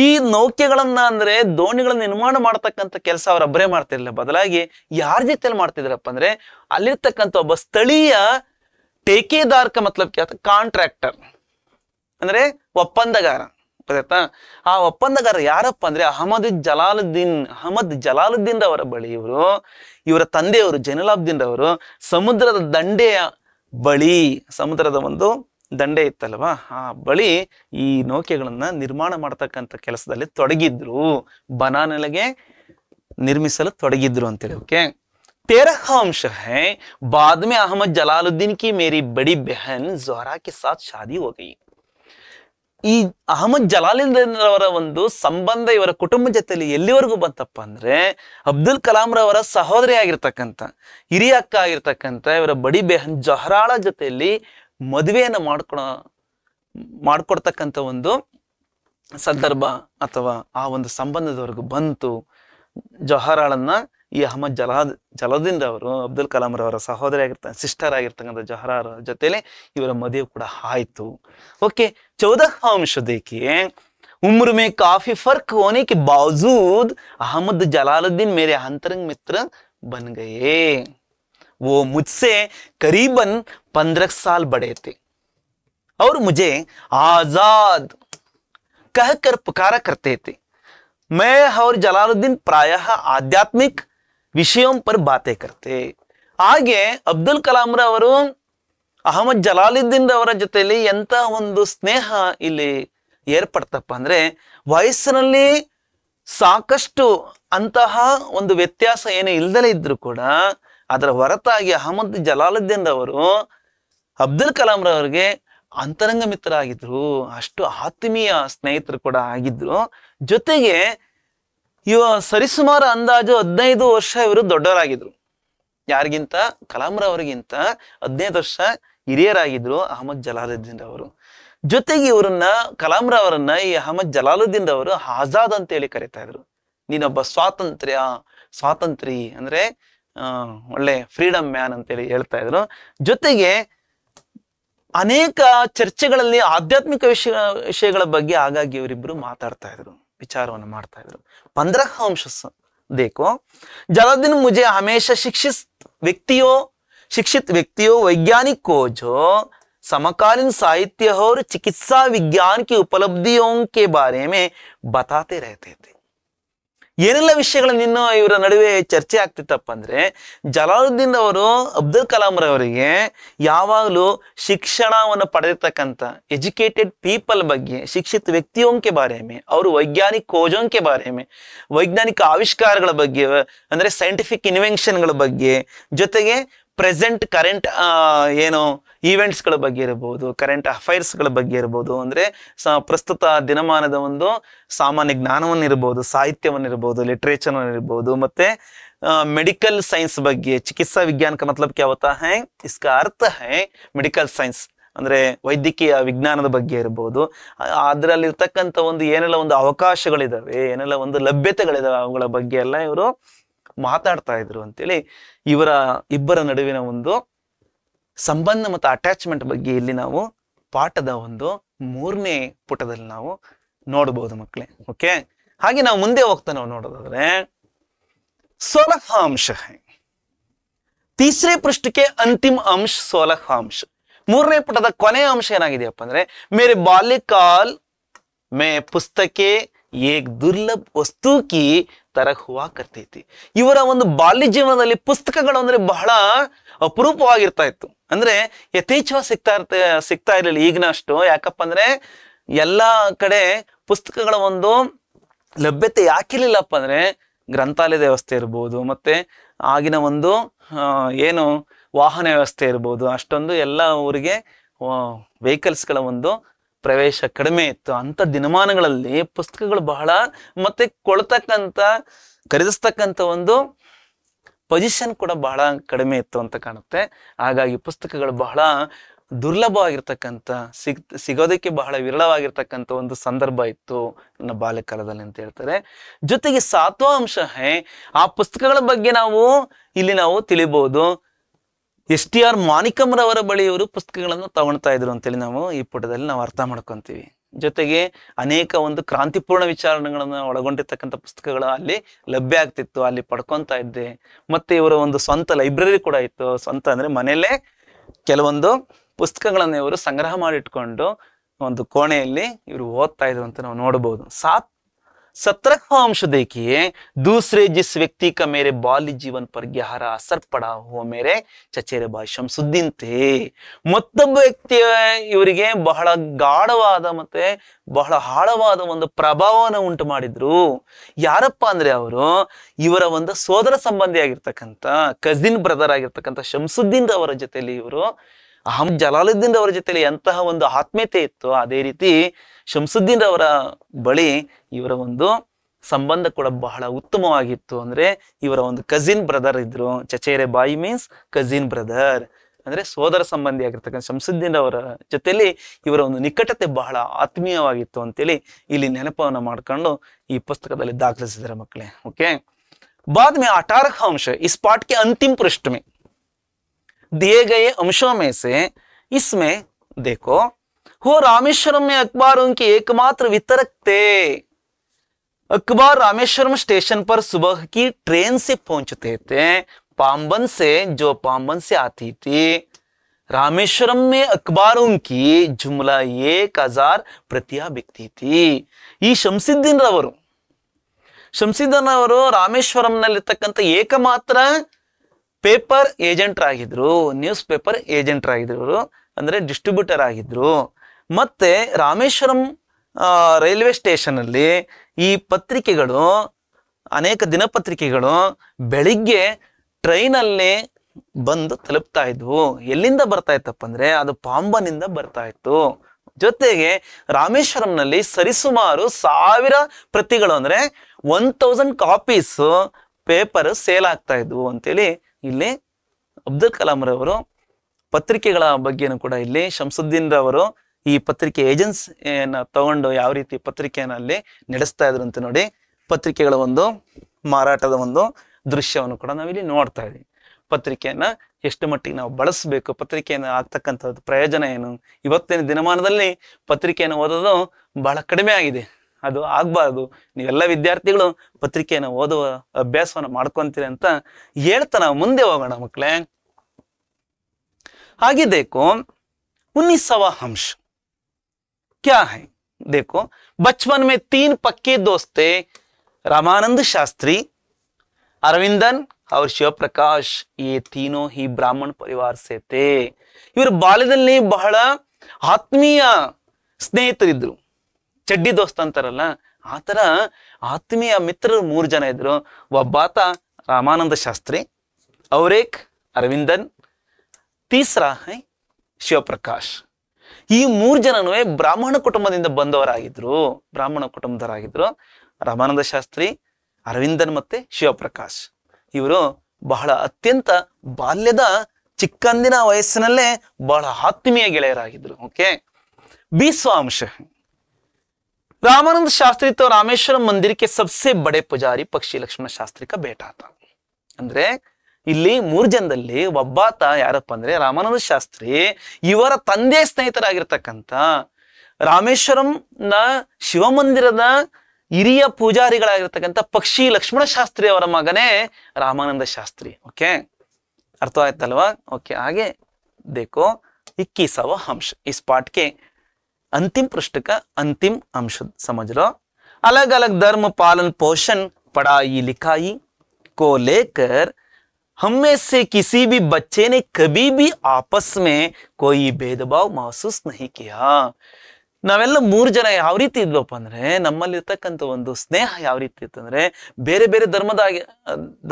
ಈ ನೌಕೆಗಳನ್ನ ಅಂದ್ರೆ ದೋಣಿಗಳನ್ನ ನಿರ್ಮಾಣ ಮಾಡ್ತಕ್ಕಂಥ ಕೆಲಸ ಅವರೊಬ್ಬರೇ ಮಾಡ್ತಿರ್ಲಿಲ್ಲ ಬದಲಾಗಿ ಯಾರ ಜೊತೆಲಿ ಮಾಡ್ತಿದ್ರಪ್ಪ ಅಂದ್ರೆ ಅಲ್ಲಿರ್ತಕ್ಕಂಥ ಒಬ್ಬ ಸ್ಥಳೀಯ ठेकेदार का मतलब क्या था कॉन्ट्रैक्टर ಅಂದ್ರೆ ಒಪ್ಪಂದಗಾರ ಗೊತ್ತಾಯ್ತಾ ಆ ಒಪ್ಪಂದಗಾರ ಯಾರಪ್ಪ ಅಂದ್ರೆ ಅಹಮದ್ ಜಲಾಲುದ್ದೀನ್ ಅಹಮದ್ ಜಲಾಲುದ್ದೀನ್ ರವರ ಬಳಿ ಇವರು ಇವರ ತಂದೆಯವರು ಜೈನಲಾಬ್ದೀನ್ ರವರು ಸಮುದ್ರದ ದಂಡೆಯ ಬಳಿ ಸಮುದ್ರದ ಒಂದು ದಂಡೆ ಇತ್ತಲ್ವಾ ಆ ಬಳಿ ಈ ನೌಕೆಗಳನ್ನ ನಿರ್ಮಾಣ ಮಾಡ್ತಕ್ಕಂಥ ಕೆಲಸದಲ್ಲಿ ತೊಡಗಿದ್ರು ಬನಾನೆಲೆಗೆ ನಿರ್ಮಿಸಲು ತೊಡಗಿದ್ರು ಅಂತೇಳಿ ಓಕೆ ತೇರಹ ಅಂಶ ಹೇ ಬಾದ್ಮೆ ಅಹಮದ್ ಜಲಾಲುದ್ದೀನ್ ಕಿ ಮೇರಿ ಬಡಿ ಬೆಹನ್ बहन ಕೆ के साथ ಈ ಅಹಮದ್ ಜಲಾಲಿಂದ್ರವರ ಒಂದು ಸಂಬಂಧ ಇವರ ಕುಟುಂಬ ಜೊತೆಯಲ್ಲಿ ಎಲ್ಲಿವರೆಗೂ ಬಂತಪ್ಪ ಅಂದ್ರೆ ಅಬ್ದುಲ್ ಕಲಾಂ ರವರ ಸಹೋದರಿ ಆಗಿರ್ತಕ್ಕಂಥ ಹಿರಿಯ ಅಕ್ಕ ಆಗಿರ್ತಕ್ಕಂಥ ಇವರ ಬಡಿ ಬೆಹನ್ ಜೊಹರಾಳ ಜೊತೆಯಲ್ಲಿ ಮದುವೆಯನ್ನು ಮಾಡ್ಕೊಳ ಮಾಡ್ಕೊಡ್ತಕ್ಕಂಥ ಒಂದು ಸಂದರ್ಭ ಅಥವಾ ಆ ಒಂದು ಸಂಬಂಧದವರೆಗೂ ಬಂತು ಜೊಹರಾಳನ್ನ यह ಅಹಮದ್ ಜಲಾದ್ ಜಲಾದಿನ್ ರವರು ಅಬ್ದುಲ್ ಕಲಾಂ ರವರ ಸಹೋದರಿ ಆಗಿರ್ತ ಸಿಸ್ಟರ್ ಆಗಿರ್ತಕ್ಕಂಥ ಜಹರಾರ್ ಜೊತೆಲೆ ಇವರ ಮದುವೆ ಕೂಡ ಆಯ್ತು ಓಕೆ ಚೌದಹ ಅಂಶದಕ್ಕೆ उम्र में काफी फर्क होने के बावजूद अहमद जलालुद्दीन मेरे अंतरंग मित्र बन गए वो मुझसे करीबन पंद्रह साल बड़े थे और मुझे आजाद कहकर पुकारा करते थे मैं और जलालुद्दीन प्रायः आध्यात्मिक ವಿಷಯಂ ಪರ್ ಬಾತೆ ಕರ್ತೆ ಹಾಗೆ ಅಬ್ದುಲ್ ಕಲಾಂ ರವರು ಅಹಮದ್ ಜಲಾಲುದ್ದೀನ್ ಅವರ ಜೊತೆಯಲ್ಲಿ ಎಂತ ಒಂದು ಸ್ನೇಹ ಇಲ್ಲಿ ಏರ್ಪಡ್ತಪ್ಪ ಅಂದ್ರೆ ವಯಸ್ಸಿನಲ್ಲಿ ಸಾಕಷ್ಟು ಅಂತಹ ಒಂದು ವ್ಯತ್ಯಾಸ ಏನೇ ಇಲ್ದಲೇ ಇದ್ರು ಕೂಡ ಅದರ ಹೊರತಾಗಿ ಅಹಮದ್ ಜಲಾಲುದ್ದೀನ್ ಅವರು ಅಬ್ದುಲ್ ಕಲಾಂ ರವರಿಗೆ ಅಂತರಂಗ ಮಿತ್ರರಾಗಿದ್ರು ಅಷ್ಟು ಆತ್ಮೀಯ ಸ್ನೇಹಿತರು ಕೂಡ ಆಗಿದ್ರು ಜೊತೆಗೆ ಇವ ಸರಿಸುಮಾರು ಅಂದಾಜು ಹದಿನೈದು ವರ್ಷ ಇವರು ದೊಡ್ಡವರಾಗಿದ್ರು ಯಾರಿಗಿಂತ ಅವರಿಗಿಂತ ಹದಿನೈದು ವರ್ಷ ಹಿರಿಯರಾಗಿದ್ರು ಅಹಮದ್ ಜಲಾಲುದ್ದೀನ್ ಅವರು ಜೊತೆಗೆ ಇವರನ್ನ ಅವರನ್ನ ಈ ಅಹಮದ್ ಜಲಾಲುದ್ದೀನ್ ಅವರು ಆಜಾದ್ ಅಂತ ಹೇಳಿ ಕರಿತಾ ಇದ್ರು ನೀನೊಬ್ಬ ಸ್ವಾತಂತ್ರ್ಯ ಸ್ವಾತಂತ್ರಿ ಅಂದ್ರೆ ಒಳ್ಳೆ ಫ್ರೀಡಮ್ ಮ್ಯಾನ್ ಅಂತೇಳಿ ಹೇಳ್ತಾ ಇದ್ರು ಜೊತೆಗೆ ಅನೇಕ ಚರ್ಚೆಗಳಲ್ಲಿ ಆಧ್ಯಾತ್ಮಿಕ ವಿಷಯ ವಿಷಯಗಳ ಬಗ್ಗೆ ಆಗಾಗಿ ಇವರಿಬ್ರು ಮಾತಾಡ್ತಾ ಇದ್ರು ವಿಚಾರವನ್ನು ಮಾಡ್ತಾ ಇದ್ರು पंद्रह अंश देखो ज्यादा दिन मुझे हमेशा शिक्षित व्यक्तियों शिक्षित व्यक्तियों वैज्ञानिक को जो समकालीन साहित्य और चिकित्सा विज्ञान की उपलब्धियों के बारे में बताते रहते थे ಏನೆಲ್ಲ ವಿಷಯಗಳು ನಿನ್ನ ಇವರ ನಡುವೆ ಚರ್ಚೆ ಆಗ್ತಿತ್ತಪ್ಪ ಅಂದ್ರೆ ಜಲಾಲುದ್ದೀನ್ ಅವರು ಅಬ್ದುಲ್ ಕಲಾಂ ರವರಿಗೆ ಯಾವಾಗಲೂ ಶಿಕ್ಷಣವನ್ನು ಪಡೆದಿರ್ತಕ್ಕಂಥ ಎಜುಕೇಟೆಡ್ ಪೀಪಲ್ ಬಗ್ಗೆ ಶಿಕ್ಷಿತ ವ್ಯಕ್ತಿಯೊಂಕೆ ಬಾರೆಯೇ ಅವರು ವೈಜ್ಞಾನಿಕ ಕೋಜೋಂಕೆ ಬಾರೆ ವೈಜ್ಞಾನಿಕ ಆವಿಷ್ಕಾರಗಳ ಬಗ್ಗೆ ಅಂದ್ರೆ ಸೈಂಟಿಫಿಕ್ ಇನ್ವೆನ್ಷನ್ಗಳ ಬಗ್ಗೆ ಜೊತೆಗೆ ಪ್ರೆಸೆಂಟ್ ಕರೆಂಟ್ ಏನು ಈವೆಂಟ್ಸ್ಗಳ ಬಗ್ಗೆ ಇರಬಹುದು ಕರೆಂಟ್ ಅಫೈರ್ಸ್ಗಳ ಬಗ್ಗೆ ಇರಬಹುದು ಅಂದರೆ ಪ್ರಸ್ತುತ ದಿನಮಾನದ ಒಂದು ಸಾಮಾನ್ಯ ಇರಬಹುದು ಸಾಹಿತ್ಯವನ್ನಿರ್ಬೋದು ಇರಬಹುದು ಮತ್ತು ಮೆಡಿಕಲ್ ಸೈನ್ಸ್ ಬಗ್ಗೆ ಚಿಕಿತ್ಸಾ ವಿಜ್ಞಾನಕ್ಕೆ ಮತ್ಲಬ್ ಹೋತಾ ಹೈ ಇಸ್ಕ ಅರ್ಥ ಹೈ ಮೆಡಿಕಲ್ ಸೈನ್ಸ್ ಅಂದರೆ ವೈದ್ಯಕೀಯ ವಿಜ್ಞಾನದ ಬಗ್ಗೆ ಇರ್ಬೋದು ಅದರಲ್ಲಿರ್ತಕ್ಕಂಥ ಒಂದು ಏನೆಲ್ಲ ಒಂದು ಅವಕಾಶಗಳಿದಾವೆ ಏನೆಲ್ಲ ಒಂದು ಲಭ್ಯತೆಗಳಿದಾವೆ ಅವುಗಳ ಬಗ್ಗೆ ಎಲ್ಲ ಇವರು ಮಾತಾಡ್ತಾ ಇದ್ರು ಅಂತೇಳಿ ಇವರ ಇಬ್ಬರ ನಡುವಿನ ಒಂದು ಸಂಬಂಧ ಮತ್ತು ಅಟ್ಯಾಚ್ಮೆಂಟ್ ಬಗ್ಗೆ ಇಲ್ಲಿ ನಾವು ಪಾಠದ ಒಂದು ಮೂರನೇ ಪುಟದಲ್ಲಿ ನಾವು ನೋಡಬಹುದು ಮಕ್ಕಳೇ ಓಕೆ ಹಾಗೆ ನಾವು ಮುಂದೆ ಹೋಗ್ತಾ ನಾವು ನೋಡೋದಾದ್ರೆ ಸೋಲಹ ಅಂಶ ತೀಸರೇ ಪೃಷ್ಠಕ್ಕೆ ಅಂತಿಮ ಅಂಶ ಸೋಲಹ ಅಂಶ ಮೂರನೇ ಪುಟದ ಕೊನೆಯ ಅಂಶ ಏನಾಗಿದೆಯಪ್ಪ ಅಂದ್ರೆ ಮೇರೆ ಬಾಲ್ಯಕಾಲ್ ಮೇ ಪುಸ್ತಕೆ ಏಕ್ ದುರ್ಲಭ ವಸ್ತು ಕಿ ತರಹುವ ಕರ್ತೈತಿ ಇವರ ಒಂದು ಬಾಲ್ಯ ಜೀವನದಲ್ಲಿ ಪುಸ್ತಕಗಳು ಅಂದ್ರೆ ಬಹಳ ಅಪರೂಪವಾಗಿರ್ತಾ ಇತ್ತು ಅಂದ್ರೆ ಯಥೇಚ್ಛವಾಗಿ ಸಿಗ್ತಾ ಇರ್ತ ಸಿಗ್ತಾ ಇರಲಿಲ್ಲ ಈಗಿನ ಅಷ್ಟು ಯಾಕಪ್ಪ ಅಂದ್ರೆ ಎಲ್ಲ ಕಡೆ ಪುಸ್ತಕಗಳ ಒಂದು ಲಭ್ಯತೆ ಯಾಕಿರ್ಲಿಲ್ಲಪ್ಪ ಅಂದ್ರೆ ಗ್ರಂಥಾಲಯದ ವ್ಯವಸ್ಥೆ ಇರ್ಬೋದು ಮತ್ತೆ ಆಗಿನ ಒಂದು ಏನು ವಾಹನ ವ್ಯವಸ್ಥೆ ಇರ್ಬೋದು ಅಷ್ಟೊಂದು ಎಲ್ಲ ಊರಿಗೆ ವೆಹಿಕಲ್ಸ್ಗಳ ಒಂದು ಪ್ರವೇಶ ಕಡಿಮೆ ಇತ್ತು ಅಂತ ದಿನಮಾನಗಳಲ್ಲಿ ಪುಸ್ತಕಗಳು ಬಹಳ ಮತ್ತೆ ಕೊಳ್ತಕ್ಕಂಥ ಖರೀದಿಸ್ತಕ್ಕಂಥ ಒಂದು ಪೊಸಿಷನ್ ಕೂಡ ಬಹಳ ಕಡಿಮೆ ಇತ್ತು ಅಂತ ಕಾಣುತ್ತೆ ಹಾಗಾಗಿ ಪುಸ್ತಕಗಳು ಬಹಳ ದುರ್ಲಭವಾಗಿರ್ತಕ್ಕಂಥ ಸಿಗ್ ಸಿಗೋದಕ್ಕೆ ಬಹಳ ವಿರಳವಾಗಿರ್ತಕ್ಕಂಥ ಒಂದು ಸಂದರ್ಭ ಇತ್ತು ನನ್ನ ಬಾಲ್ಯಕಾಲದಲ್ಲಿ ಅಂತ ಹೇಳ್ತಾರೆ ಜೊತೆಗೆ ಸಾತ್ವಾಂಶ ಆ ಪುಸ್ತಕಗಳ ಬಗ್ಗೆ ನಾವು ಇಲ್ಲಿ ನಾವು ತಿಳಿಬಹುದು ಎಸ್ ಟಿ ಆರ್ ಮಾನಿಕಮ್ರವರ ಬಳಿಯವರು ಪುಸ್ತಕಗಳನ್ನು ತಗೊಳ್ತಾ ಇದ್ರು ಅಂತೇಳಿ ನಾವು ಈ ಪುಟದಲ್ಲಿ ನಾವು ಅರ್ಥ ಮಾಡ್ಕೊಂತೀವಿ ಜೊತೆಗೆ ಅನೇಕ ಒಂದು ಕ್ರಾಂತಿಪೂರ್ಣ ವಿಚಾರಣೆಗಳನ್ನು ಒಳಗೊಂಡಿರ್ತಕ್ಕಂಥ ಪುಸ್ತಕಗಳು ಅಲ್ಲಿ ಲಭ್ಯ ಆಗ್ತಿತ್ತು ಅಲ್ಲಿ ಪಡ್ಕೊತಾ ಇದ್ದೆ ಮತ್ತೆ ಇವರ ಒಂದು ಸ್ವಂತ ಲೈಬ್ರರಿ ಕೂಡ ಇತ್ತು ಸ್ವಂತ ಅಂದ್ರೆ ಮನೆಯಲ್ಲೇ ಕೆಲವೊಂದು ಪುಸ್ತಕಗಳನ್ನು ಇವರು ಸಂಗ್ರಹ ಮಾಡಿಟ್ಕೊಂಡು ಒಂದು ಕೋಣೆಯಲ್ಲಿ ಇವರು ಓದ್ತಾ ಇದ್ರು ಅಂತ ನಾವು ನೋಡಬಹುದು ಸಾತ್ सत्रहवा अंश देखिए दूसरे जिस व्यक्ति का मेरे बाल्य जीवन पर गहरा असर ಮೇರೆ ಚಚೇರೆ ಬಾಯ್ ಶಂಸುದ್ದೀನ್ ತೇ ಮತ್ತೊಬ್ಬ ವ್ಯಕ್ತಿಯ ಇವರಿಗೆ ಬಹಳ ಗಾಢವಾದ ಮತ್ತೆ ಬಹಳ ಆಳವಾದ ಒಂದು ಪ್ರಭಾವವನ್ನು ಉಂಟು ಮಾಡಿದ್ರು ಯಾರಪ್ಪ ಅಂದ್ರೆ ಅವರು ಇವರ ಒಂದು ಸೋದರ ಸಂಬಂಧಿ ಆಗಿರ್ತಕ್ಕಂಥ ಕಸಿನ್ ಬ್ರದರ್ ಆಗಿರ್ತಕ್ಕಂಥ ಶಂಸುದ್ದೀನ್ ಅವರ ಜೊತೆಯಲ್ಲಿ ಇವರು ಅಹಮ್ ಜಲಾಲುದ್ದೀನ್ ಅವರ ಜೊತೆಯಲ್ಲಿ ಎಂತಹ ಒಂದು ಆತ್ಮೀಯತೆ ಇತ್ತು ಅದೇ ರೀತಿ ಶಂಸುದ್ದೀನ್ ರವರ ಬಳಿ ಇವರ ಒಂದು ಸಂಬಂಧ ಕೂಡ ಬಹಳ ಉತ್ತಮವಾಗಿತ್ತು ಅಂದ್ರೆ ಇವರ ಒಂದು ಕಝಿನ್ ಬ್ರದರ್ ಇದ್ರು ಚಚೇರೆ ಬಾಯಿ ಮೀನ್ಸ್ ಕಝಿನ್ ಬ್ರದರ್ ಅಂದ್ರೆ ಸೋದರ ಸಂಬಂಧಿ ಆಗಿರ್ತಕ್ಕಂಥ ಶಂಸುದ್ದೀನ್ ಅವರ ಜೊತೆಯಲ್ಲಿ ಇವರ ಒಂದು ನಿಕಟತೆ ಬಹಳ ಆತ್ಮೀಯವಾಗಿತ್ತು ಅಂತೇಳಿ ಇಲ್ಲಿ ನೆನಪವನ್ನು ಮಾಡ್ಕೊಂಡು ಈ ಪುಸ್ತಕದಲ್ಲಿ ದಾಖಲಿಸಿದ್ದಾರೆ ಮಕ್ಕಳೇ ಓಕೆ ಬಾದ್ಮೆ ಅಠಾರಕ ಅಂಶ ಈ ಸ್ಪಾಟ್ಗೆ ಅಂತಿಮ ಪೃಷ್ಠಮೆ दिए गए अंशों में से इसमें देखो वो रामेश्वरम में अखबारों के एकमात्र वितरक थे अखबार रामेश्वरम स्टेशन पर सुबह की ट्रेन से पहुंचते थे पामबन से जो पामबन से आती थी रामेश्वरम में अखबारों की जुमला एक हजार प्रतिया बिकती थी ಈ ಶಂಸಿದ್ದೀನ್ರವರು ಶಂಸಿದ್ದನವರು ರಾಮೇಶ್ವರಂನಲ್ಲಿರ್ತಕ್ಕಂಥ एकमात्र ಪೇಪರ್ ಏಜೆಂಟ್ ಆಗಿದ್ರು ನ್ಯೂಸ್ ಪೇಪರ್ ಏಜೆಂಟ್ ಆಗಿದ್ರು ಅಂದ್ರೆ ಡಿಸ್ಟ್ರಿಬ್ಯೂಟರ್ ಆಗಿದ್ರು ಮತ್ತೆ ರಾಮೇಶ್ವರಂ ರೈಲ್ವೆ ಸ್ಟೇಷನ್ ಅಲ್ಲಿ ಈ ಪತ್ರಿಕೆಗಳು ಅನೇಕ ದಿನಪತ್ರಿಕೆಗಳು ಬೆಳಿಗ್ಗೆ ಟ್ರೈನಲ್ಲಿ ಬಂದು ತಲುಪ್ತಾ ಇದ್ವು ಎಲ್ಲಿಂದ ಬರ್ತಾ ಇತ್ತಪ್ಪ ಅಂದ್ರೆ ಅದು ಪಾಂಬನಿಂದ ಬರ್ತಾ ಇತ್ತು ಜೊತೆಗೆ ರಾಮೇಶ್ವರಂನಲ್ಲಿ ಸರಿಸುಮಾರು ಸಾವಿರ ಪ್ರತಿಗಳು ಅಂದ್ರೆ one thousand copies paper sale ಆಗ್ತಾ ಇದ್ವು ಅಂತೇಳಿ ಇಲ್ಲಿ ಅಬ್ದುಲ್ ಕಲಾಂ ರವರು ಪತ್ರಿಕೆಗಳ ಬಗ್ಗೆನೂ ಕೂಡ ಇಲ್ಲಿ ಶಂಸುದ್ದೀನ್ ರವರು ಈ ಪತ್ರಿಕೆ ಏಜೆನ್ಸಿಯನ್ನು ತಗೊಂಡು ಯಾವ ರೀತಿ ಪತ್ರಿಕೆಯಲ್ಲಿ ನಡೆಸ್ತಾ ಇದ್ರು ಅಂತ ನೋಡಿ ಪತ್ರಿಕೆಗಳ ಒಂದು ಮಾರಾಟದ ಒಂದು ದೃಶ್ಯವನ್ನು ಕೂಡ ನಾವಿಲ್ಲಿ ನೋಡ್ತಾ ಇದ್ದೀವಿ ಪತ್ರಿಕೆಯನ್ನ ಎಷ್ಟು ಮಟ್ಟಿಗೆ ನಾವು ಬಳಸಬೇಕು ಪತ್ರಿಕೆಯನ್ನು ಆಗ್ತಕ್ಕಂಥದ್ದು ಪ್ರಯೋಜನ ಏನು ಇವತ್ತಿನ ದಿನಮಾನದಲ್ಲಿ ಪತ್ರಿಕೆಯನ್ನು ಓದೋದು ಬಹಳ ಕಡಿಮೆ ಆಗಿದೆ ಅದು ಆಗ್ಬಾರ್ದು ನೀವೆಲ್ಲ ವಿದ್ಯಾರ್ಥಿಗಳು ಪತ್ರಿಕೆಯನ್ನು ಓದುವ ಅಭ್ಯಾಸವನ್ನು ಮಾಡ್ಕೊಂತೀರಿ ಅಂತ ಹೇಳ್ತಾನ ಮುಂದೆ ಹೋಗೋಣ ಮಕ್ಳೇ ಹಾಗೆ ದೇಕು ಉನ್ನಿಸವ ಅಂಶ ಕ್ಯಾ ಹೈ ದೇಕು ಬಚ್ಪನ್ ಮೇ ತೀನ್ ಪಕ್ಕಿ ದೋಸ್ತೆ ರಾಮಾನಂದ ಶಾಸ್ತ್ರಿ ಅರವಿಂದನ್ ಅವ್ರ ಶಿವಪ್ರಕಾಶ್ ಈ ತೀನೋ ಈ ಬ್ರಾಹ್ಮಣ ಪರಿವಾರ ಸೇತೆ ಇವರು ಬಾಲ್ಯದಲ್ಲಿ ಬಹಳ ಆತ್ಮೀಯ ಸ್ನೇಹಿತರಿದ್ರು ಚಡ್ಡಿ ದೋಸ್ತ ಅಂತಾರಲ್ಲ ಆ ಆತರ ಆತ್ಮೀಯ ಮಿತ್ರರು ಮೂರು ಜನ ಇದ್ರು ಒಬ್ಬಾತ ರಾಮಾನಂದ ಶಾಸ್ತ್ರಿ ಔರೇಕ್ ಅರವಿಂದನ್ ತೀಸ್ರಾ ಶಿವಪ್ರಕಾಶ್ ಈ ಮೂರು ಜನನೂ ಬ್ರಾಹ್ಮಣ ಕುಟುಂಬದಿಂದ ಬಂದವರಾಗಿದ್ರು ಬ್ರಾಹ್ಮಣ ಕುಟುಂಬದವರಾಗಿದ್ರು ರಾಮಾನಂದ ಶಾಸ್ತ್ರಿ ಅರವಿಂದನ್ ಮತ್ತೆ ಶಿವಪ್ರಕಾಶ್ ಇವರು ಬಹಳ ಅತ್ಯಂತ ಬಾಲ್ಯದ ಚಿಕ್ಕಂದಿನ ವಯಸ್ಸಿನಲ್ಲೇ ಬಹಳ ಆತ್ಮೀಯ ಗೆಳೆಯರಾಗಿದ್ರು ಓಕೆ ಬಿಸ್ವಾಂಶ रामानंद शास्त्री तो रामेश्वर मंदिर के सबसे बड़े ಪೂಜಾರಿ ಪಕ್ಷಿ ಲಕ್ಷ್ಮಣ ಶಾಸ್ತ್ರಿಕ का ಅಂದ್ರೆ ಇಲ್ಲಿ ಮೂರ್ ಜನದಲ್ಲಿ ಒಬ್ಬಾತ ಯಾರಪ್ಪ ಅಂದ್ರೆ ರಾಮಾನಂದ ಶಾಸ್ತ್ರಿ ಇವರ ತಂದೆ ಸ್ನೇಹಿತರಾಗಿರ್ತಕ್ಕಂಥ ರಾಮೇಶ್ವರಂನ ಶಿವಮಂದಿರದ ಹಿರಿಯ ಪೂಜಾರಿಗಳಾಗಿರ್ತಕ್ಕಂಥ ಪಕ್ಷಿ ಲಕ್ಷ್ಮಣ ಶಾಸ್ತ್ರಿ ಅವರ ಮಗನೇ ರಾಮಾನಂದ ಶಾಸ್ತ್ರಿ ಓಕೆ ಅರ್ಥ ಆಯ್ತಲ್ವಾ ಓಕೆ ಹಾಗೆ ಬೇಕು ಇಕ್ಕಿಸವ ಹಂಶ ಈ ಸ್ಪಾಟ್ಗೆ अंतिम पृष्ठ का अंतिम अंश समझ लो अलग अलग धर्म पालन पोषण पढ़ाई लिखाई को लेकर हम में से किसी भी बच्चे ने कभी भी आपस में कोई भेदभाव महसूस नहीं किया ನಾವೆಲ್ಲ ಮೂರು ಜನ ಯಾವ ರೀತಿ ಇದ್ವಪ್ಪ ಅಂದ್ರೆ ನಮ್ಮಲ್ಲಿರ್ತಕ್ಕಂಥ ಒಂದು ಸ್ನೇಹ ಯಾವ ರೀತಿ ಇತ್ತಂದ್ರೆ ಬೇರೆ ಬೇರೆ ಧರ್ಮದ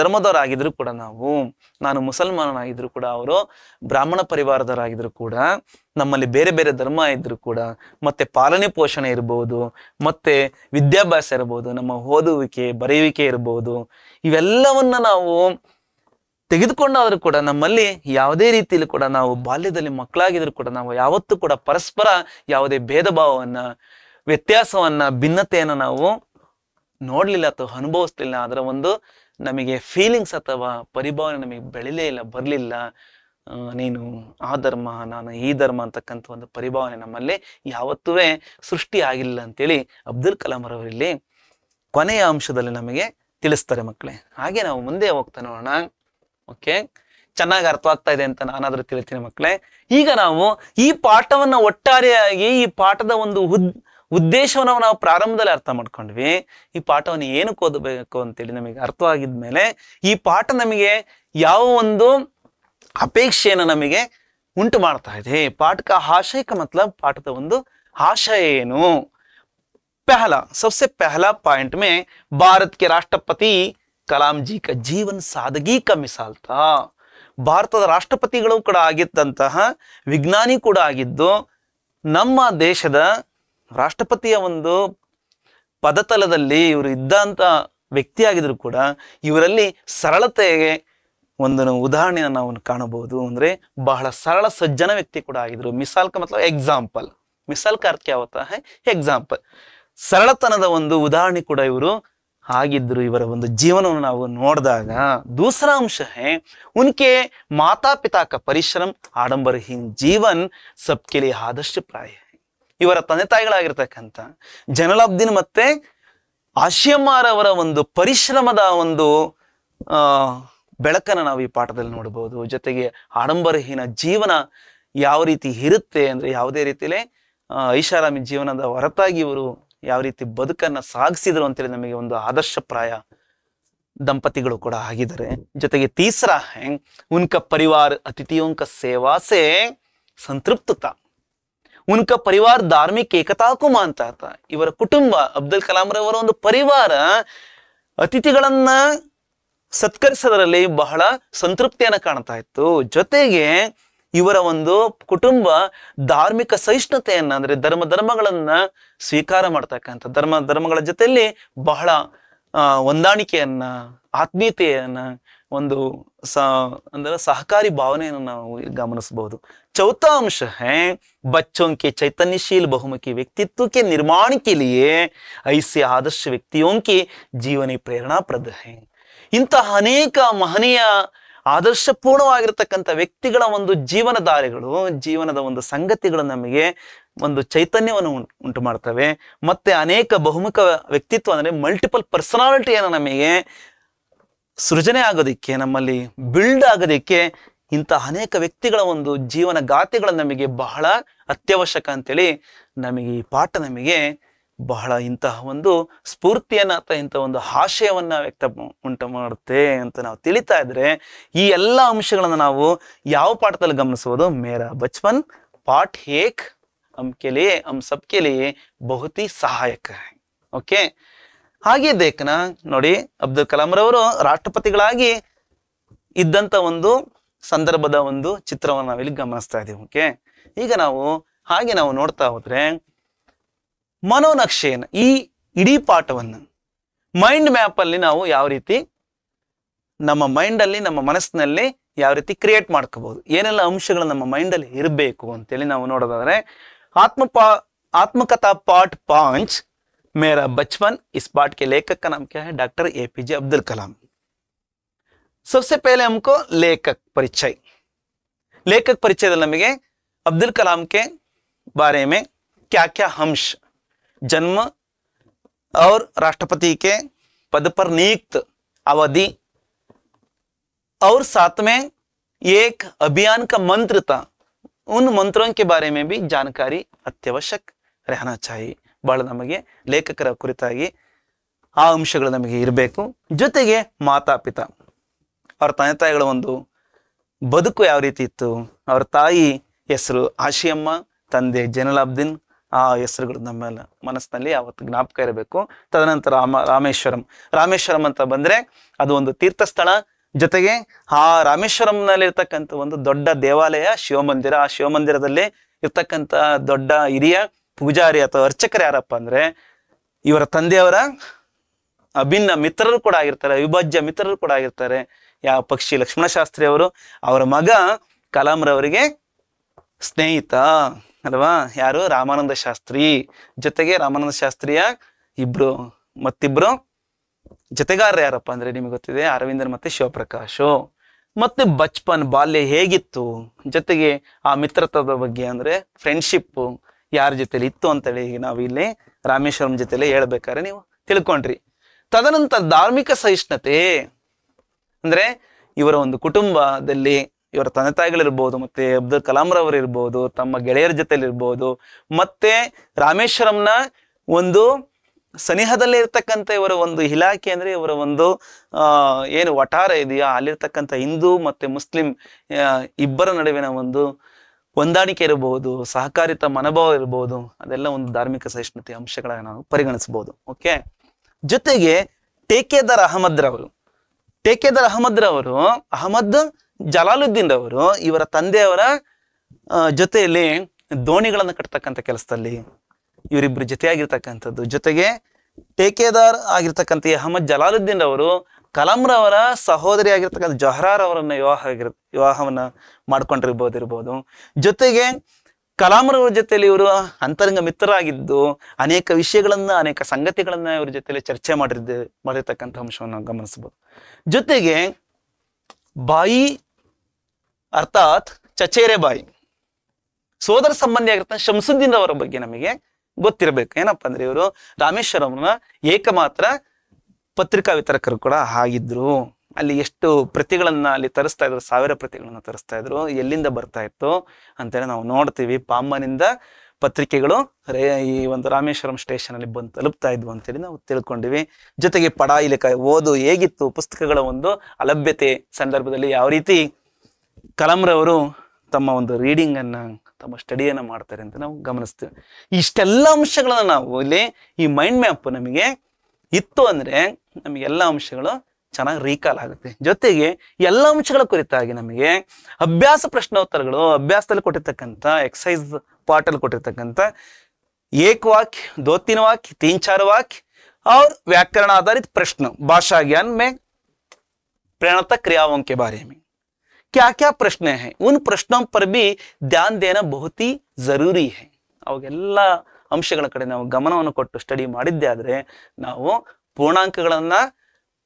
ಧರ್ಮದವರಾಗಿದ್ರು ಕೂಡ ನಾವು ನಾನು ಮುಸಲ್ಮಾನನಾಗಿದ್ರು ಕೂಡ ಅವರು ಬ್ರಾಹ್ಮಣ ಪರಿವಾರದವರಾಗಿದ್ರು ಕೂಡ ನಮ್ಮಲ್ಲಿ ಬೇರೆ ಬೇರೆ ಧರ್ಮ ಇದ್ರು ಕೂಡ ಮತ್ತೆ ಪಾಲನೆ ಪೋಷಣೆ ಇರ್ಬೋದು ಮತ್ತೆ ವಿದ್ಯಾಭ್ಯಾಸ ಇರ್ಬೋದು ನಮ್ಮ ಓದುವಿಕೆ ಬರೆಯುವಿಕೆ ಇರ್ಬೋದು ಇವೆಲ್ಲವನ್ನ ನಾವು ತೆಗೆದುಕೊಂಡಾದರೂ ಕೂಡ ನಮ್ಮಲ್ಲಿ ಯಾವುದೇ ರೀತಿಯಲ್ಲಿ ಕೂಡ ನಾವು ಬಾಲ್ಯದಲ್ಲಿ ಮಕ್ಕಳಾಗಿದ್ರು ಕೂಡ ನಾವು ಯಾವತ್ತೂ ಕೂಡ ಪರಸ್ಪರ ಯಾವುದೇ ಭೇದ ಭಾವವನ್ನು ವ್ಯತ್ಯಾಸವನ್ನ ಭಿನ್ನತೆಯನ್ನು ನಾವು ನೋಡ್ಲಿಲ್ಲ ಅಥವಾ ಅನುಭವಿಸ್ಲಿಲ್ಲ ಅದರ ಒಂದು ನಮಗೆ ಫೀಲಿಂಗ್ಸ್ ಅಥವಾ ಪರಿಭಾವನೆ ನಮಗೆ ಬೆಳಿಲೇ ಇಲ್ಲ ಬರಲಿಲ್ಲ ನೀನು ಆ ಧರ್ಮ ನಾನು ಈ ಧರ್ಮ ಅಂತಕ್ಕಂಥ ಒಂದು ಪರಿಭಾವನೆ ನಮ್ಮಲ್ಲಿ ಯಾವತ್ತೂ ಸೃಷ್ಟಿ ಆಗಿಲ್ಲ ಅಂತೇಳಿ ಅಬ್ದುಲ್ ಕಲಾಂ ಅವರಲ್ಲಿ ಕೊನೆಯ ಅಂಶದಲ್ಲಿ ನಮಗೆ ತಿಳಿಸ್ತಾರೆ ಮಕ್ಕಳೇ ಹಾಗೆ ನಾವು ಮುಂದೆ ಹೋಗ್ತಾ ನೋಡೋಣ ಓಕೆ ಚೆನ್ನಾಗಿ ಆಗ್ತಾ ಇದೆ ಅಂತ ನಾನಾದ್ರೂ ತಿಳಿತೀನಿ ಮಕ್ಕಳೇ ಈಗ ನಾವು ಈ ಪಾಠವನ್ನ ಒಟ್ಟಾರೆಯಾಗಿ ಈ ಪಾಠದ ಒಂದು ಉದ್ ಉದ್ದೇಶವನ್ನು ನಾವು ಪ್ರಾರಂಭದಲ್ಲಿ ಅರ್ಥ ಮಾಡ್ಕೊಂಡ್ವಿ ಈ ಪಾಠವನ್ನು ಏನು ಓದಬೇಕು ಅಂತೇಳಿ ನಮಗೆ ಅರ್ಥವಾಗಿದ ಮೇಲೆ ಈ ಪಾಠ ನಮಗೆ ಯಾವ ಒಂದು ಅಪೇಕ್ಷೆಯನ್ನು ನಮಗೆ ಉಂಟು ಮಾಡ್ತಾ ಇದೆ ಪಾಠಕ ಆಶಯಕ ಮತ್ಲಬ್ ಪಾಠದ ಒಂದು ಆಶಯ ಏನು ಪಹಲಾ ಸಬ್ಸೆ ಪಹಲಾ ಪಾಯಿಂಟ್ ಮೇ ಭಾರತ್ ರಾಷ್ಟ್ರಪತಿ ಕಲಾಂ ಜಿ ಕ ಜೀವನ್ ಸಾದಗಿ ಕ ಮಿಸಾಲ್ ಭಾರತದ ರಾಷ್ಟ್ರಪತಿಗಳು ಕೂಡ ಆಗಿದ್ದಂತಹ ವಿಜ್ಞಾನಿ ಕೂಡ ಆಗಿದ್ದು ನಮ್ಮ ದೇಶದ ರಾಷ್ಟ್ರಪತಿಯ ಒಂದು ಪದತಲದಲ್ಲಿ ಇವರು ಇದ್ದಂತ ವ್ಯಕ್ತಿಯಾಗಿದ್ರು ಕೂಡ ಇವರಲ್ಲಿ ಸರಳತೆಗೆ ಒಂದು ಉದಾಹರಣೆಯನ್ನು ನಾವು ಕಾಣಬಹುದು ಅಂದರೆ ಬಹಳ ಸರಳ ಸಜ್ಜನ ವ್ಯಕ್ತಿ ಕೂಡ ಆಗಿದ್ರು ಮಿಸಾಲ್ ಕ ಮತ್ಲಬ್ ಎಕ್ಸಾಂಪಲ್ ಮಿಸಾಲ್ ಯಾವತ್ತ ಎಕ್ಸಾಂಪಲ್ ಸರಳತನದ ಒಂದು ಉದಾಹರಣೆ ಕೂಡ ಇವರು ಆಗಿದ್ರು ಇವರ ಒಂದು ಜೀವನವನ್ನು ನಾವು ನೋಡಿದಾಗ ದೂಸರ ಅಂಶ ಹೇ ಉನ್ಕೆ ಮಾತಾ ಪಿತಾ ಕ ಪರಿಶ್ರಮ ಆಡಂಬರಹೀನ್ ಜೀವನ್ ಸಬ್ಕೆಲಿ ಆದಷ್ಟು ಪ್ರಾಯ ಇವರ ತಂದೆ ತಾಯಿಗಳಾಗಿರ್ತಕ್ಕಂಥ ಜನಲಾಬ್ದಿನ್ ಮತ್ತೆ ಅವರ ಒಂದು ಪರಿಶ್ರಮದ ಒಂದು ಆ ಬೆಳಕನ್ನು ನಾವು ಈ ಪಾಠದಲ್ಲಿ ನೋಡಬಹುದು ಜೊತೆಗೆ ಆಡಂಬರಹೀನ ಜೀವನ ಯಾವ ರೀತಿ ಇರುತ್ತೆ ಅಂದ್ರೆ ಯಾವುದೇ ರೀತಿಯಲ್ಲಿ ಐಷಾರಾಮಿ ಜೀವನದ ಹೊರತಾಗಿ ಇವರು ಯಾವ ರೀತಿ ಬದುಕನ್ನ ಸಾಗಿಸಿದ್ರು ಅಂತೇಳಿ ನಮಗೆ ಒಂದು ಆದರ್ಶಪ್ರಾಯ ದಂಪತಿಗಳು ಕೂಡ ಆಗಿದ್ದಾರೆ ಜೊತೆಗೆ ತೀಸರ ಉನ್ಕ ಪರಿವಾರ ಅತಿಥಿಯೊಂಕ ಸೇವಾಸೆ ಸಂತೃಪ್ತತ ಉನ್ಕ ಪರಿವಾರ ಧಾರ್ಮಿಕ ಅಂತ ಅರ್ಥ ಇವರ ಕುಟುಂಬ ಅಬ್ದುಲ್ ಕಲಾಂ ರವರ ಒಂದು ಪರಿವಾರ ಅತಿಥಿಗಳನ್ನ ಸತ್ಕರಿಸೋದರಲ್ಲಿ ಬಹಳ ಸಂತೃಪ್ತಿಯನ್ನು ಕಾಣ್ತಾ ಇತ್ತು ಜೊತೆಗೆ ಇವರ ಒಂದು ಕುಟುಂಬ ಧಾರ್ಮಿಕ ಸಹಿಷ್ಣುತೆಯನ್ನ ಅಂದ್ರೆ ಧರ್ಮ ಧರ್ಮಗಳನ್ನ ಸ್ವೀಕಾರ ಮಾಡ್ತಕ್ಕಂಥ ಧರ್ಮ ಧರ್ಮಗಳ ಜೊತೆಯಲ್ಲಿ ಬಹಳ ಹೊಂದಾಣಿಕೆಯನ್ನ ಆತ್ಮೀಯತೆಯನ್ನ ಒಂದು ಸ ಅಂದ್ರೆ ಸಹಕಾರಿ ಭಾವನೆಯನ್ನು ನಾವು ಗಮನಿಸಬಹುದು ಚೌಥ ಅಂಶ ಬಚ್ಚೋಂಕೆ ಚೈತನ್ಯಶೀಲ ಬಹುಮುಖಿ ವ್ಯಕ್ತಿತ್ವಕ್ಕೆ ನಿರ್ಮಾಣ ಲಿಯೇ ಐಸಿ ಆದರ್ಶ ವ್ಯಕ್ತಿಯೋಂಕಿ ಜೀವನಿ ಪ್ರೇರಣಾಪ್ರದ ಇಂತಹ ಅನೇಕ ಮಹನೀಯ ಆದರ್ಶಪೂರ್ಣವಾಗಿರ್ತಕ್ಕಂಥ ವ್ಯಕ್ತಿಗಳ ಒಂದು ಜೀವನ ದಾರಿಗಳು ಜೀವನದ ಒಂದು ಸಂಗತಿಗಳು ನಮಗೆ ಒಂದು ಚೈತನ್ಯವನ್ನು ಉಂಟು ಮಾಡ್ತವೆ ಮತ್ತೆ ಅನೇಕ ಬಹುಮುಖ ವ್ಯಕ್ತಿತ್ವ ಅಂದರೆ ಮಲ್ಟಿಪಲ್ ಪರ್ಸನಾಲಿಟಿಯನ್ನು ನಮಗೆ ಸೃಜನೆ ಆಗೋದಕ್ಕೆ ನಮ್ಮಲ್ಲಿ ಬಿಲ್ಡ್ ಆಗೋದಕ್ಕೆ ಇಂಥ ಅನೇಕ ವ್ಯಕ್ತಿಗಳ ಒಂದು ಜೀವನ ಗಾಥೆಗಳು ನಮಗೆ ಬಹಳ ಅತ್ಯವಶ್ಯಕ ಅಂತೇಳಿ ನಮಗೆ ಈ ಪಾಠ ನಮಗೆ ಬಹಳ ಇಂತಹ ಒಂದು ಸ್ಫೂರ್ತಿಯನ್ನು ಅಥವಾ ಇಂಥ ಒಂದು ಆಶಯವನ್ನ ವ್ಯಕ್ತ ಉಂಟು ಮಾಡುತ್ತೆ ಅಂತ ನಾವು ತಿಳಿತಾ ಇದ್ರೆ ಈ ಎಲ್ಲ ಅಂಶಗಳನ್ನು ನಾವು ಯಾವ ಪಾಠದಲ್ಲಿ ಗಮನಿಸುವುದು ಮೇರಾ ಬಚ್ಪನ್ ಪಾಠ ಏಕ್ ಕೆಲಿ ಅಮ್ ಸಬ್ ಕೆಲಿ ಬಹುತಿ ಸಹಾಯಕ ಓಕೆ ಹಾಗೆ ದೇಖನ ನೋಡಿ ಅಬ್ದುಲ್ ಕಲಾಂ ರವರು ರಾಷ್ಟ್ರಪತಿಗಳಾಗಿ ಇದ್ದಂತ ಒಂದು ಸಂದರ್ಭದ ಒಂದು ಚಿತ್ರವನ್ನು ನಾವಿಲ್ಲಿ ಗಮನಿಸ್ತಾ ಇದ್ದೀವಿ ಓಕೆ ಈಗ ನಾವು ಹಾಗೆ ನಾವು ನೋಡ್ತಾ ಹೋದ್ರೆ ಮನೋ ನಕ್ಷೇನ ಈ ಇಡಿ ಪಾಠವನ್ನು ಮೈಂಡ್ ಮ್ಯಾಪ್ ಅಲ್ಲಿ ನಾವು ಯಾವ ರೀತಿ ನಮ್ಮ ಮೈಂಡ್ ಅಲ್ಲಿ ನಮ್ಮ ಮನಸ್ಸಿನಲ್ಲಿ ಯಾವ ರೀತಿ ಕ್ರೀಯೇಟ್ ಮಾಡ್ಕಬಹುದು ಏನೆಲ್ಲ ಅಂಶಗಳು ನಮ್ಮ ಮೈಂಡ್ ಅಲ್ಲಿ ಇರಬೇಕು ಅಂತ ಹೇಳಿ ನಾವು ನೋಡೋದಾದರೆ ಆತ್ಮ ಆತ್ಮಕತೆ ಪಾಠ 5 मेरा बचपन इस पार्ट के लेखक का नाम क्या है doctor A P J Abdul Kalam सबसे पहले हमको लेखक ಪರಿಚಯ लेखक ಪರಿಚಯದಲ್ಲಿ ನಮಗೆ ಅಬ್ದುಲ್ ಕಲಾಂ کے بارے میں کیا کیا ಅಂಶ जन्म और राष्ट्रपति के पद पर नियुक्त अवधि और साथ में एक अभियान का मंत्र था उन मंत्रों के बारे में भी जानकारी रहना चाहिए ಬಹಳ ನಮಗೆ ಲೇಖಕರ ಕುರಿತಾಗಿ ಆ ಅಂಶಗಳು ನಮಗೆ ಇರಬೇಕು ಜೊತೆಗೆ ಮಾತಾಪಿತ ಅವರ ತಂದೆ ತಾಯಿಗಳ ಒಂದು ಬದುಕು ಯಾವ ರೀತಿ ಇತ್ತು ಅವರ ತಾಯಿ ಹೆಸರು ಆಶಿಯಮ್ಮ ತಂದೆ ಜೈನಲಾಬ್ದಿನ್ ಆ ಹೆಸರುಗಳು ನಮ್ಮ ಮನಸ್ಸಿನಲ್ಲಿ ಅವತ್ತು ಜ್ಞಾಪಕ ಇರಬೇಕು ತದನಂತರ ರಾಮ ರಾಮೇಶ್ವರಂ ರಾಮೇಶ್ವರಂ ಅಂತ ಬಂದ್ರೆ ಅದು ಒಂದು ತೀರ್ಥಸ್ಥಳ ಜೊತೆಗೆ ಆ ರಾಮೇಶ್ವರಂನಲ್ಲಿರ್ತಕ್ಕಂಥ ಒಂದು ದೊಡ್ಡ ದೇವಾಲಯ ಶಿವಮಂದಿರ ಆ ಶಿವಮಂದಿರದಲ್ಲಿ ಇರ್ತಕ್ಕಂಥ ದೊಡ್ಡ ಹಿರಿಯ ಪೂಜಾರಿ ಅಥವಾ ಅರ್ಚಕರು ಯಾರಪ್ಪ ಅಂದ್ರೆ ಇವರ ತಂದೆಯವರ ಅಭಿನ್ನ ಮಿತ್ರರು ಕೂಡ ಆಗಿರ್ತಾರೆ ಅವಿಭಾಜ್ಯ ಮಿತ್ರರು ಕೂಡ ಆಗಿರ್ತಾರೆ ಯಾವ ಪಕ್ಷಿ ಲಕ್ಷ್ಮಣ ಶಾಸ್ತ್ರಿ ಅವರು ಅವರ ಮಗ ಕಲಾಂರವರಿಗೆ ಸ್ನೇಹಿತ ಅಲ್ವಾ ಯಾರು ರಾಮಾನಂದ ಶಾಸ್ತ್ರಿ ಜೊತೆಗೆ ರಾಮಾನಂದ ಶಾಸ್ತ್ರಿಯ ಇಬ್ರು ಮತ್ತಿಬ್ರು ಜೊತೆಗಾರ ಯಾರಪ್ಪ ಅಂದ್ರೆ ನಿಮಗೆ ಗೊತ್ತಿದೆ ಅರವಿಂದರ್ ಮತ್ತೆ ಶಿವಪ್ರಕಾಶು ಮತ್ತೆ ಬಚ್ಪನ್ ಬಾಲ್ಯ ಹೇಗಿತ್ತು ಜೊತೆಗೆ ಆ ಮಿತ್ರತ್ವದ ಬಗ್ಗೆ ಅಂದ್ರೆ ಫ್ರೆಂಡ್ಶಿಪ್ ಯಾರ ಜೊತೆಲಿ ಇತ್ತು ಅಂತೇಳಿ ನಾವು ಇಲ್ಲಿ ರಾಮೇಶ್ವರಂ ಜೊತೆಲೆ ಹೇಳ್ಬೇಕಾದ್ರೆ ನೀವು ತಿಳ್ಕೊಂಡ್ರಿ ತದನಂತರ ಧಾರ್ಮಿಕ ಸಹಿಷ್ಣುತೆ ಅಂದ್ರೆ ಇವರ ಒಂದು ಕುಟುಂಬದಲ್ಲಿ ಇವರ ತಂದೆ ತಾಯಿಗಳಿರ್ಬೋದು ಮತ್ತೆ ಅಬ್ದುಲ್ ರವರು ಇರ್ಬೋದು ತಮ್ಮ ಗೆಳೆಯರ ಜೊತೆಲಿ ಇರ್ಬೋದು ಮತ್ತೆ ರಾಮೇಶ್ವರಂನ ಒಂದು ಸನಿಹದಲ್ಲಿ ಇರ್ತಕ್ಕಂಥ ಇವರ ಒಂದು ಇಲಾಖೆ ಅಂದ್ರೆ ಇವರ ಒಂದು ಏನು ವಠಾರ ಇದೆಯಾ ಅಲ್ಲಿರ್ತಕ್ಕಂಥ ಹಿಂದೂ ಮತ್ತೆ ಮುಸ್ಲಿಂ ಇಬ್ಬರ ನಡುವಿನ ಒಂದು ಹೊಂದಾಣಿಕೆ ಇರಬಹುದು ಸಹಕಾರಿತ ಮನೋಭಾವ ಇರಬಹುದು ಅದೆಲ್ಲ ಒಂದು ಧಾರ್ಮಿಕ ಸಹಿಷ್ಣುತೆ ಅಂಶಗಳನ್ನ ನಾವು ಪರಿಗಣಿಸಬಹುದು ಓಕೆ ಜೊತೆಗೆ ಟೇಕೆದಾರ್ ಅಹಮದ್ರವರು ಟೇಕೆದಾರ್ ಅಹಮದ್ರವರು ಅಹಮದ್ ಜಲಾಲುದ್ದೀನ್ ಅವರು ಇವರ ತಂದೆಯವರ ಜೊತೆಯಲ್ಲಿ ದೋಣಿಗಳನ್ನು ಕಟ್ತಕ್ಕಂಥ ಕೆಲಸದಲ್ಲಿ ಇವರಿಬ್ಬರು ಜೊತೆಯಾಗಿರ್ತಕ್ಕಂಥದ್ದು ಜೊತೆಗೆ ಟೇಕೆದಾರ್ ಆಗಿರ್ತಕ್ಕಂಥ ಅಹಮದ್ ಜಲಾಲುದ್ದೀನ್ ರವರು ರವರ ಸಹೋದರಿ ಆಗಿರ್ತಕ್ಕಂಥ ಜೊಹರಾರ್ ಅವರನ್ನ ವಿವಾಹ ಆಗಿರ್ ವಿವಾಹವನ್ನ ಮಾಡ್ಕೊಂಡಿರ್ಬೋದಿರ್ಬೋದು ಜೊತೆಗೆ ಜೊತೆಗೆ ರವರ ಜೊತೆಯಲ್ಲಿ ಇವರು ಅಂತರಂಗ ಮಿತ್ರರಾಗಿದ್ದು ಅನೇಕ ವಿಷಯಗಳನ್ನ ಅನೇಕ ಸಂಗತಿಗಳನ್ನ ಇವ್ರ ಜೊತೆಯಲ್ಲಿ ಚರ್ಚೆ ಮಾಡಿರ್ದೆ ಮಾಡಿರ್ತಕ್ಕಂಥ ಅಂಶವನ್ನು ಗಮನಿಸಬಹುದು ಜೊತೆಗೆ ಬಾಯಿ ಅರ್ಥಾತ್ ಚಚೇರೆ ಬಾಯಿ ಸೋದರ ಸಂಬಂಧಿ ಆಗಿರ್ತಕ್ಕಂಥ ಶಂಸುದ್ದೀನ್ ಅವರ ಬಗ್ಗೆ ನಮಗೆ ಗೊತ್ತಿರಬೇಕು ಏನಪ್ಪಾ ಅಂದ್ರೆ ಇವರು ರಾಮೇಶ್ವರಂನ ಏಕಮಾತ್ರ ಪತ್ರಿಕಾ ವಿತರಕರು ಕೂಡ ಆಗಿದ್ರು ಅಲ್ಲಿ ಎಷ್ಟು ಪ್ರತಿಗಳನ್ನ ಅಲ್ಲಿ ತರಿಸ್ತಾ ಇದ್ರು ಸಾವಿರ ಪ್ರತಿಗಳನ್ನ ತರಿಸ್ತಾ ಇದ್ರು ಎಲ್ಲಿಂದ ಬರ್ತಾ ಇತ್ತು ಅಂತೇಳಿ ನಾವು ನೋಡ್ತೀವಿ ಪಾಂಬನಿಂದ ಪತ್ರಿಕೆಗಳು ಈ ಒಂದು ರಾಮೇಶ್ವರಂ ಸ್ಟೇಷನ್ ಅಲ್ಲಿ ಬಂದು ತಲುಪ್ತಾ ಇದ್ವು ಅಂತೇಳಿ ನಾವು ತಿಳ್ಕೊಂಡಿವಿ ಜೊತೆಗೆ ಪಡಾಯಿಲೆಕ ಓದು ಹೇಗಿತ್ತು ಪುಸ್ತಕಗಳ ಒಂದು ಅಲಭ್ಯತೆ ಸಂದರ್ಭದಲ್ಲಿ ಯಾವ ರೀತಿ ಕಲಂರವರು ತಮ್ಮ ಒಂದು ರೀಡಿಂಗನ್ನು ತಮ್ಮ ಸ್ಟಡಿಯನ್ನು ಮಾಡ್ತಾರೆ ಅಂತ ನಾವು ಗಮನಿಸ್ತೇವೆ ಇಷ್ಟೆಲ್ಲ ಅಂಶಗಳನ್ನು ನಾವು ಇಲ್ಲಿ ಈ ಮೈಂಡ್ ಮ್ಯಾಪ್ ನಮಗೆ ಇತ್ತು ಅಂದರೆ ಎಲ್ಲ ಅಂಶಗಳು ಚೆನ್ನಾಗಿ ರೀಕಾಲ್ ಆಗುತ್ತೆ ಜೊತೆಗೆ ಎಲ್ಲ ಅಂಶಗಳ ಕುರಿತಾಗಿ ನಮಗೆ ಅಭ್ಯಾಸ ಪ್ರಶ್ನೋತ್ತರಗಳು ಅಭ್ಯಾಸದಲ್ಲಿ ಕೊಟ್ಟಿರ್ತಕ್ಕಂಥ ಎಕ್ಸಸೈಸ್ ಪಾರ್ಟಲ್ಲಿ ಕೊಟ್ಟಿರ್ತಕ್ಕಂಥ ವಾಕ್ ದೋತಿನ ವಾಕ್ ತೀನ್ ಚಾರ್ ವಾಕ್ ಅವ್ರ ವ್ಯಾಕರಣ ಆಧಾರಿತ ಪ್ರಶ್ನೆ ಭಾಷಾ ಗ್ಯಾನ್ ಮೇ ಪ್ರಣತ ಕ್ರಿಯಾವಂಕೆ ಬಾರಿ ಮೇ क्या क्या प्रश्न हैं उन प्रश्नों पर भी ध्यान देना बहुत ही जरूरी है ಅವಾಗೆಲ್ಲ ಅಂಶಗಳ ಕಡೆ ನಾವು ಗಮನವನ್ನು ಕೊಟ್ಟು ಸ್ಟಡಿ ಮಾಡಿದ್ದೆ ಆದರೆ ನಾವು ಪೂರ್ಣಾಂಕಗಳನ್ನ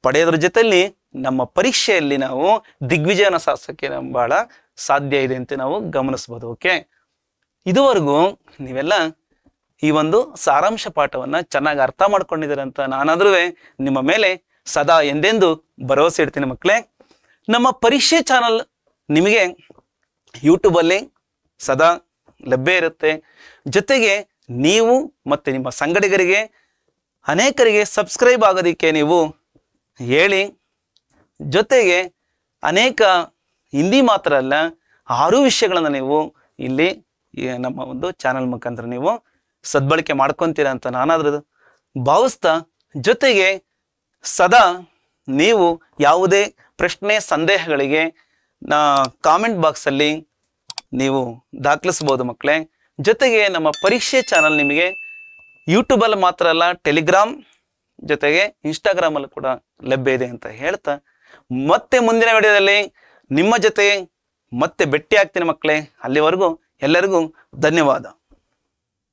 ಪಡೆಯೋದ್ರ ಜೊತೆಯಲ್ಲಿ ನಮ್ಮ ಪರೀಕ್ಷೆಯಲ್ಲಿ ನಾವು ದಿಗ್ವಿಜಯನ ಸಾಧಿಸೋಕ್ಕೆ ಬಹಳ ಸಾಧ್ಯ ಇದೆ ಅಂತ ನಾವು ಗಮನಿಸ್ಬೋದು ಓಕೆ ಇದುವರೆಗೂ ನೀವೆಲ್ಲ ಈ ಒಂದು ಸಾರಾಂಶ ಪಾಠವನ್ನ ಚೆನ್ನಾಗಿ ಅರ್ಥ ಮಾಡ್ಕೊಂಡಿದ್ದೀರ ಅಂತ ನಾನಾದ್ರೂ ನಿಮ್ಮ ಮೇಲೆ ಸದಾ ಎಂದೆಂದು ಭರವಸೆ ಇಡ್ತೀನಿ ಮಕ್ಕಳೇ ನಮ್ಮ ಪರೀಕ್ಷೆ ಚಾನಲ್ ನಿಮಗೆ ಯೂಟ್ಯೂಬಲ್ಲಿ ಸದಾ ಲಭ್ಯ ಇರುತ್ತೆ ಜೊತೆಗೆ ನೀವು ಮತ್ತು ನಿಮ್ಮ ಸಂಗಡಿಗರಿಗೆ ಅನೇಕರಿಗೆ ಸಬ್ಸ್ಕ್ರೈಬ್ ಆಗೋದಕ್ಕೆ ನೀವು ಹೇಳಿ ಜೊತೆಗೆ ಅನೇಕ ಹಿಂದಿ ಮಾತ್ರ ಅಲ್ಲ ಆರು ವಿಷಯಗಳನ್ನು ನೀವು ಇಲ್ಲಿ ನಮ್ಮ ಒಂದು ಚಾನಲ್ ಮುಖಾಂತರ ನೀವು ಸದ್ಬಳಕೆ ಮಾಡ್ಕೊತೀರ ಅಂತ ನಾನಾದ್ರೂ ಭಾವಿಸ್ತಾ ಜೊತೆಗೆ ಸದಾ ನೀವು ಯಾವುದೇ ಪ್ರಶ್ನೆ ಸಂದೇಹಗಳಿಗೆ ನಾ ಕಾಮೆಂಟ್ ಬಾಕ್ಸಲ್ಲಿ ನೀವು ದಾಖಲಿಸ್ಬೋದು ಮಕ್ಕಳೇ ಜೊತೆಗೆ ನಮ್ಮ ಪರೀಕ್ಷೆ ಚಾನಲ್ ನಿಮಗೆ ಯೂಟ್ಯೂಬಲ್ಲಿ ಮಾತ್ರ ಅಲ್ಲ ಟೆಲಿಗ್ರಾಮ್ ಜೊತೆಗೆ ಇನ್ಸ್ಟಾಗ್ರಾಮಲ್ಲೂ ಕೂಡ ಲಭ್ಯ ಇದೆ ಅಂತ ಹೇಳ್ತಾ ಮತ್ತೆ ಮುಂದಿನ ವಿಡಿಯೋದಲ್ಲಿ ನಿಮ್ಮ ಜೊತೆ ಮತ್ತೆ ಭೇಟಿ ಆಗ್ತೀನಿ ಮಕ್ಕಳೇ ಅಲ್ಲಿವರೆಗೂ ಎಲ್ಲರಿಗೂ ಧನ್ಯವಾದ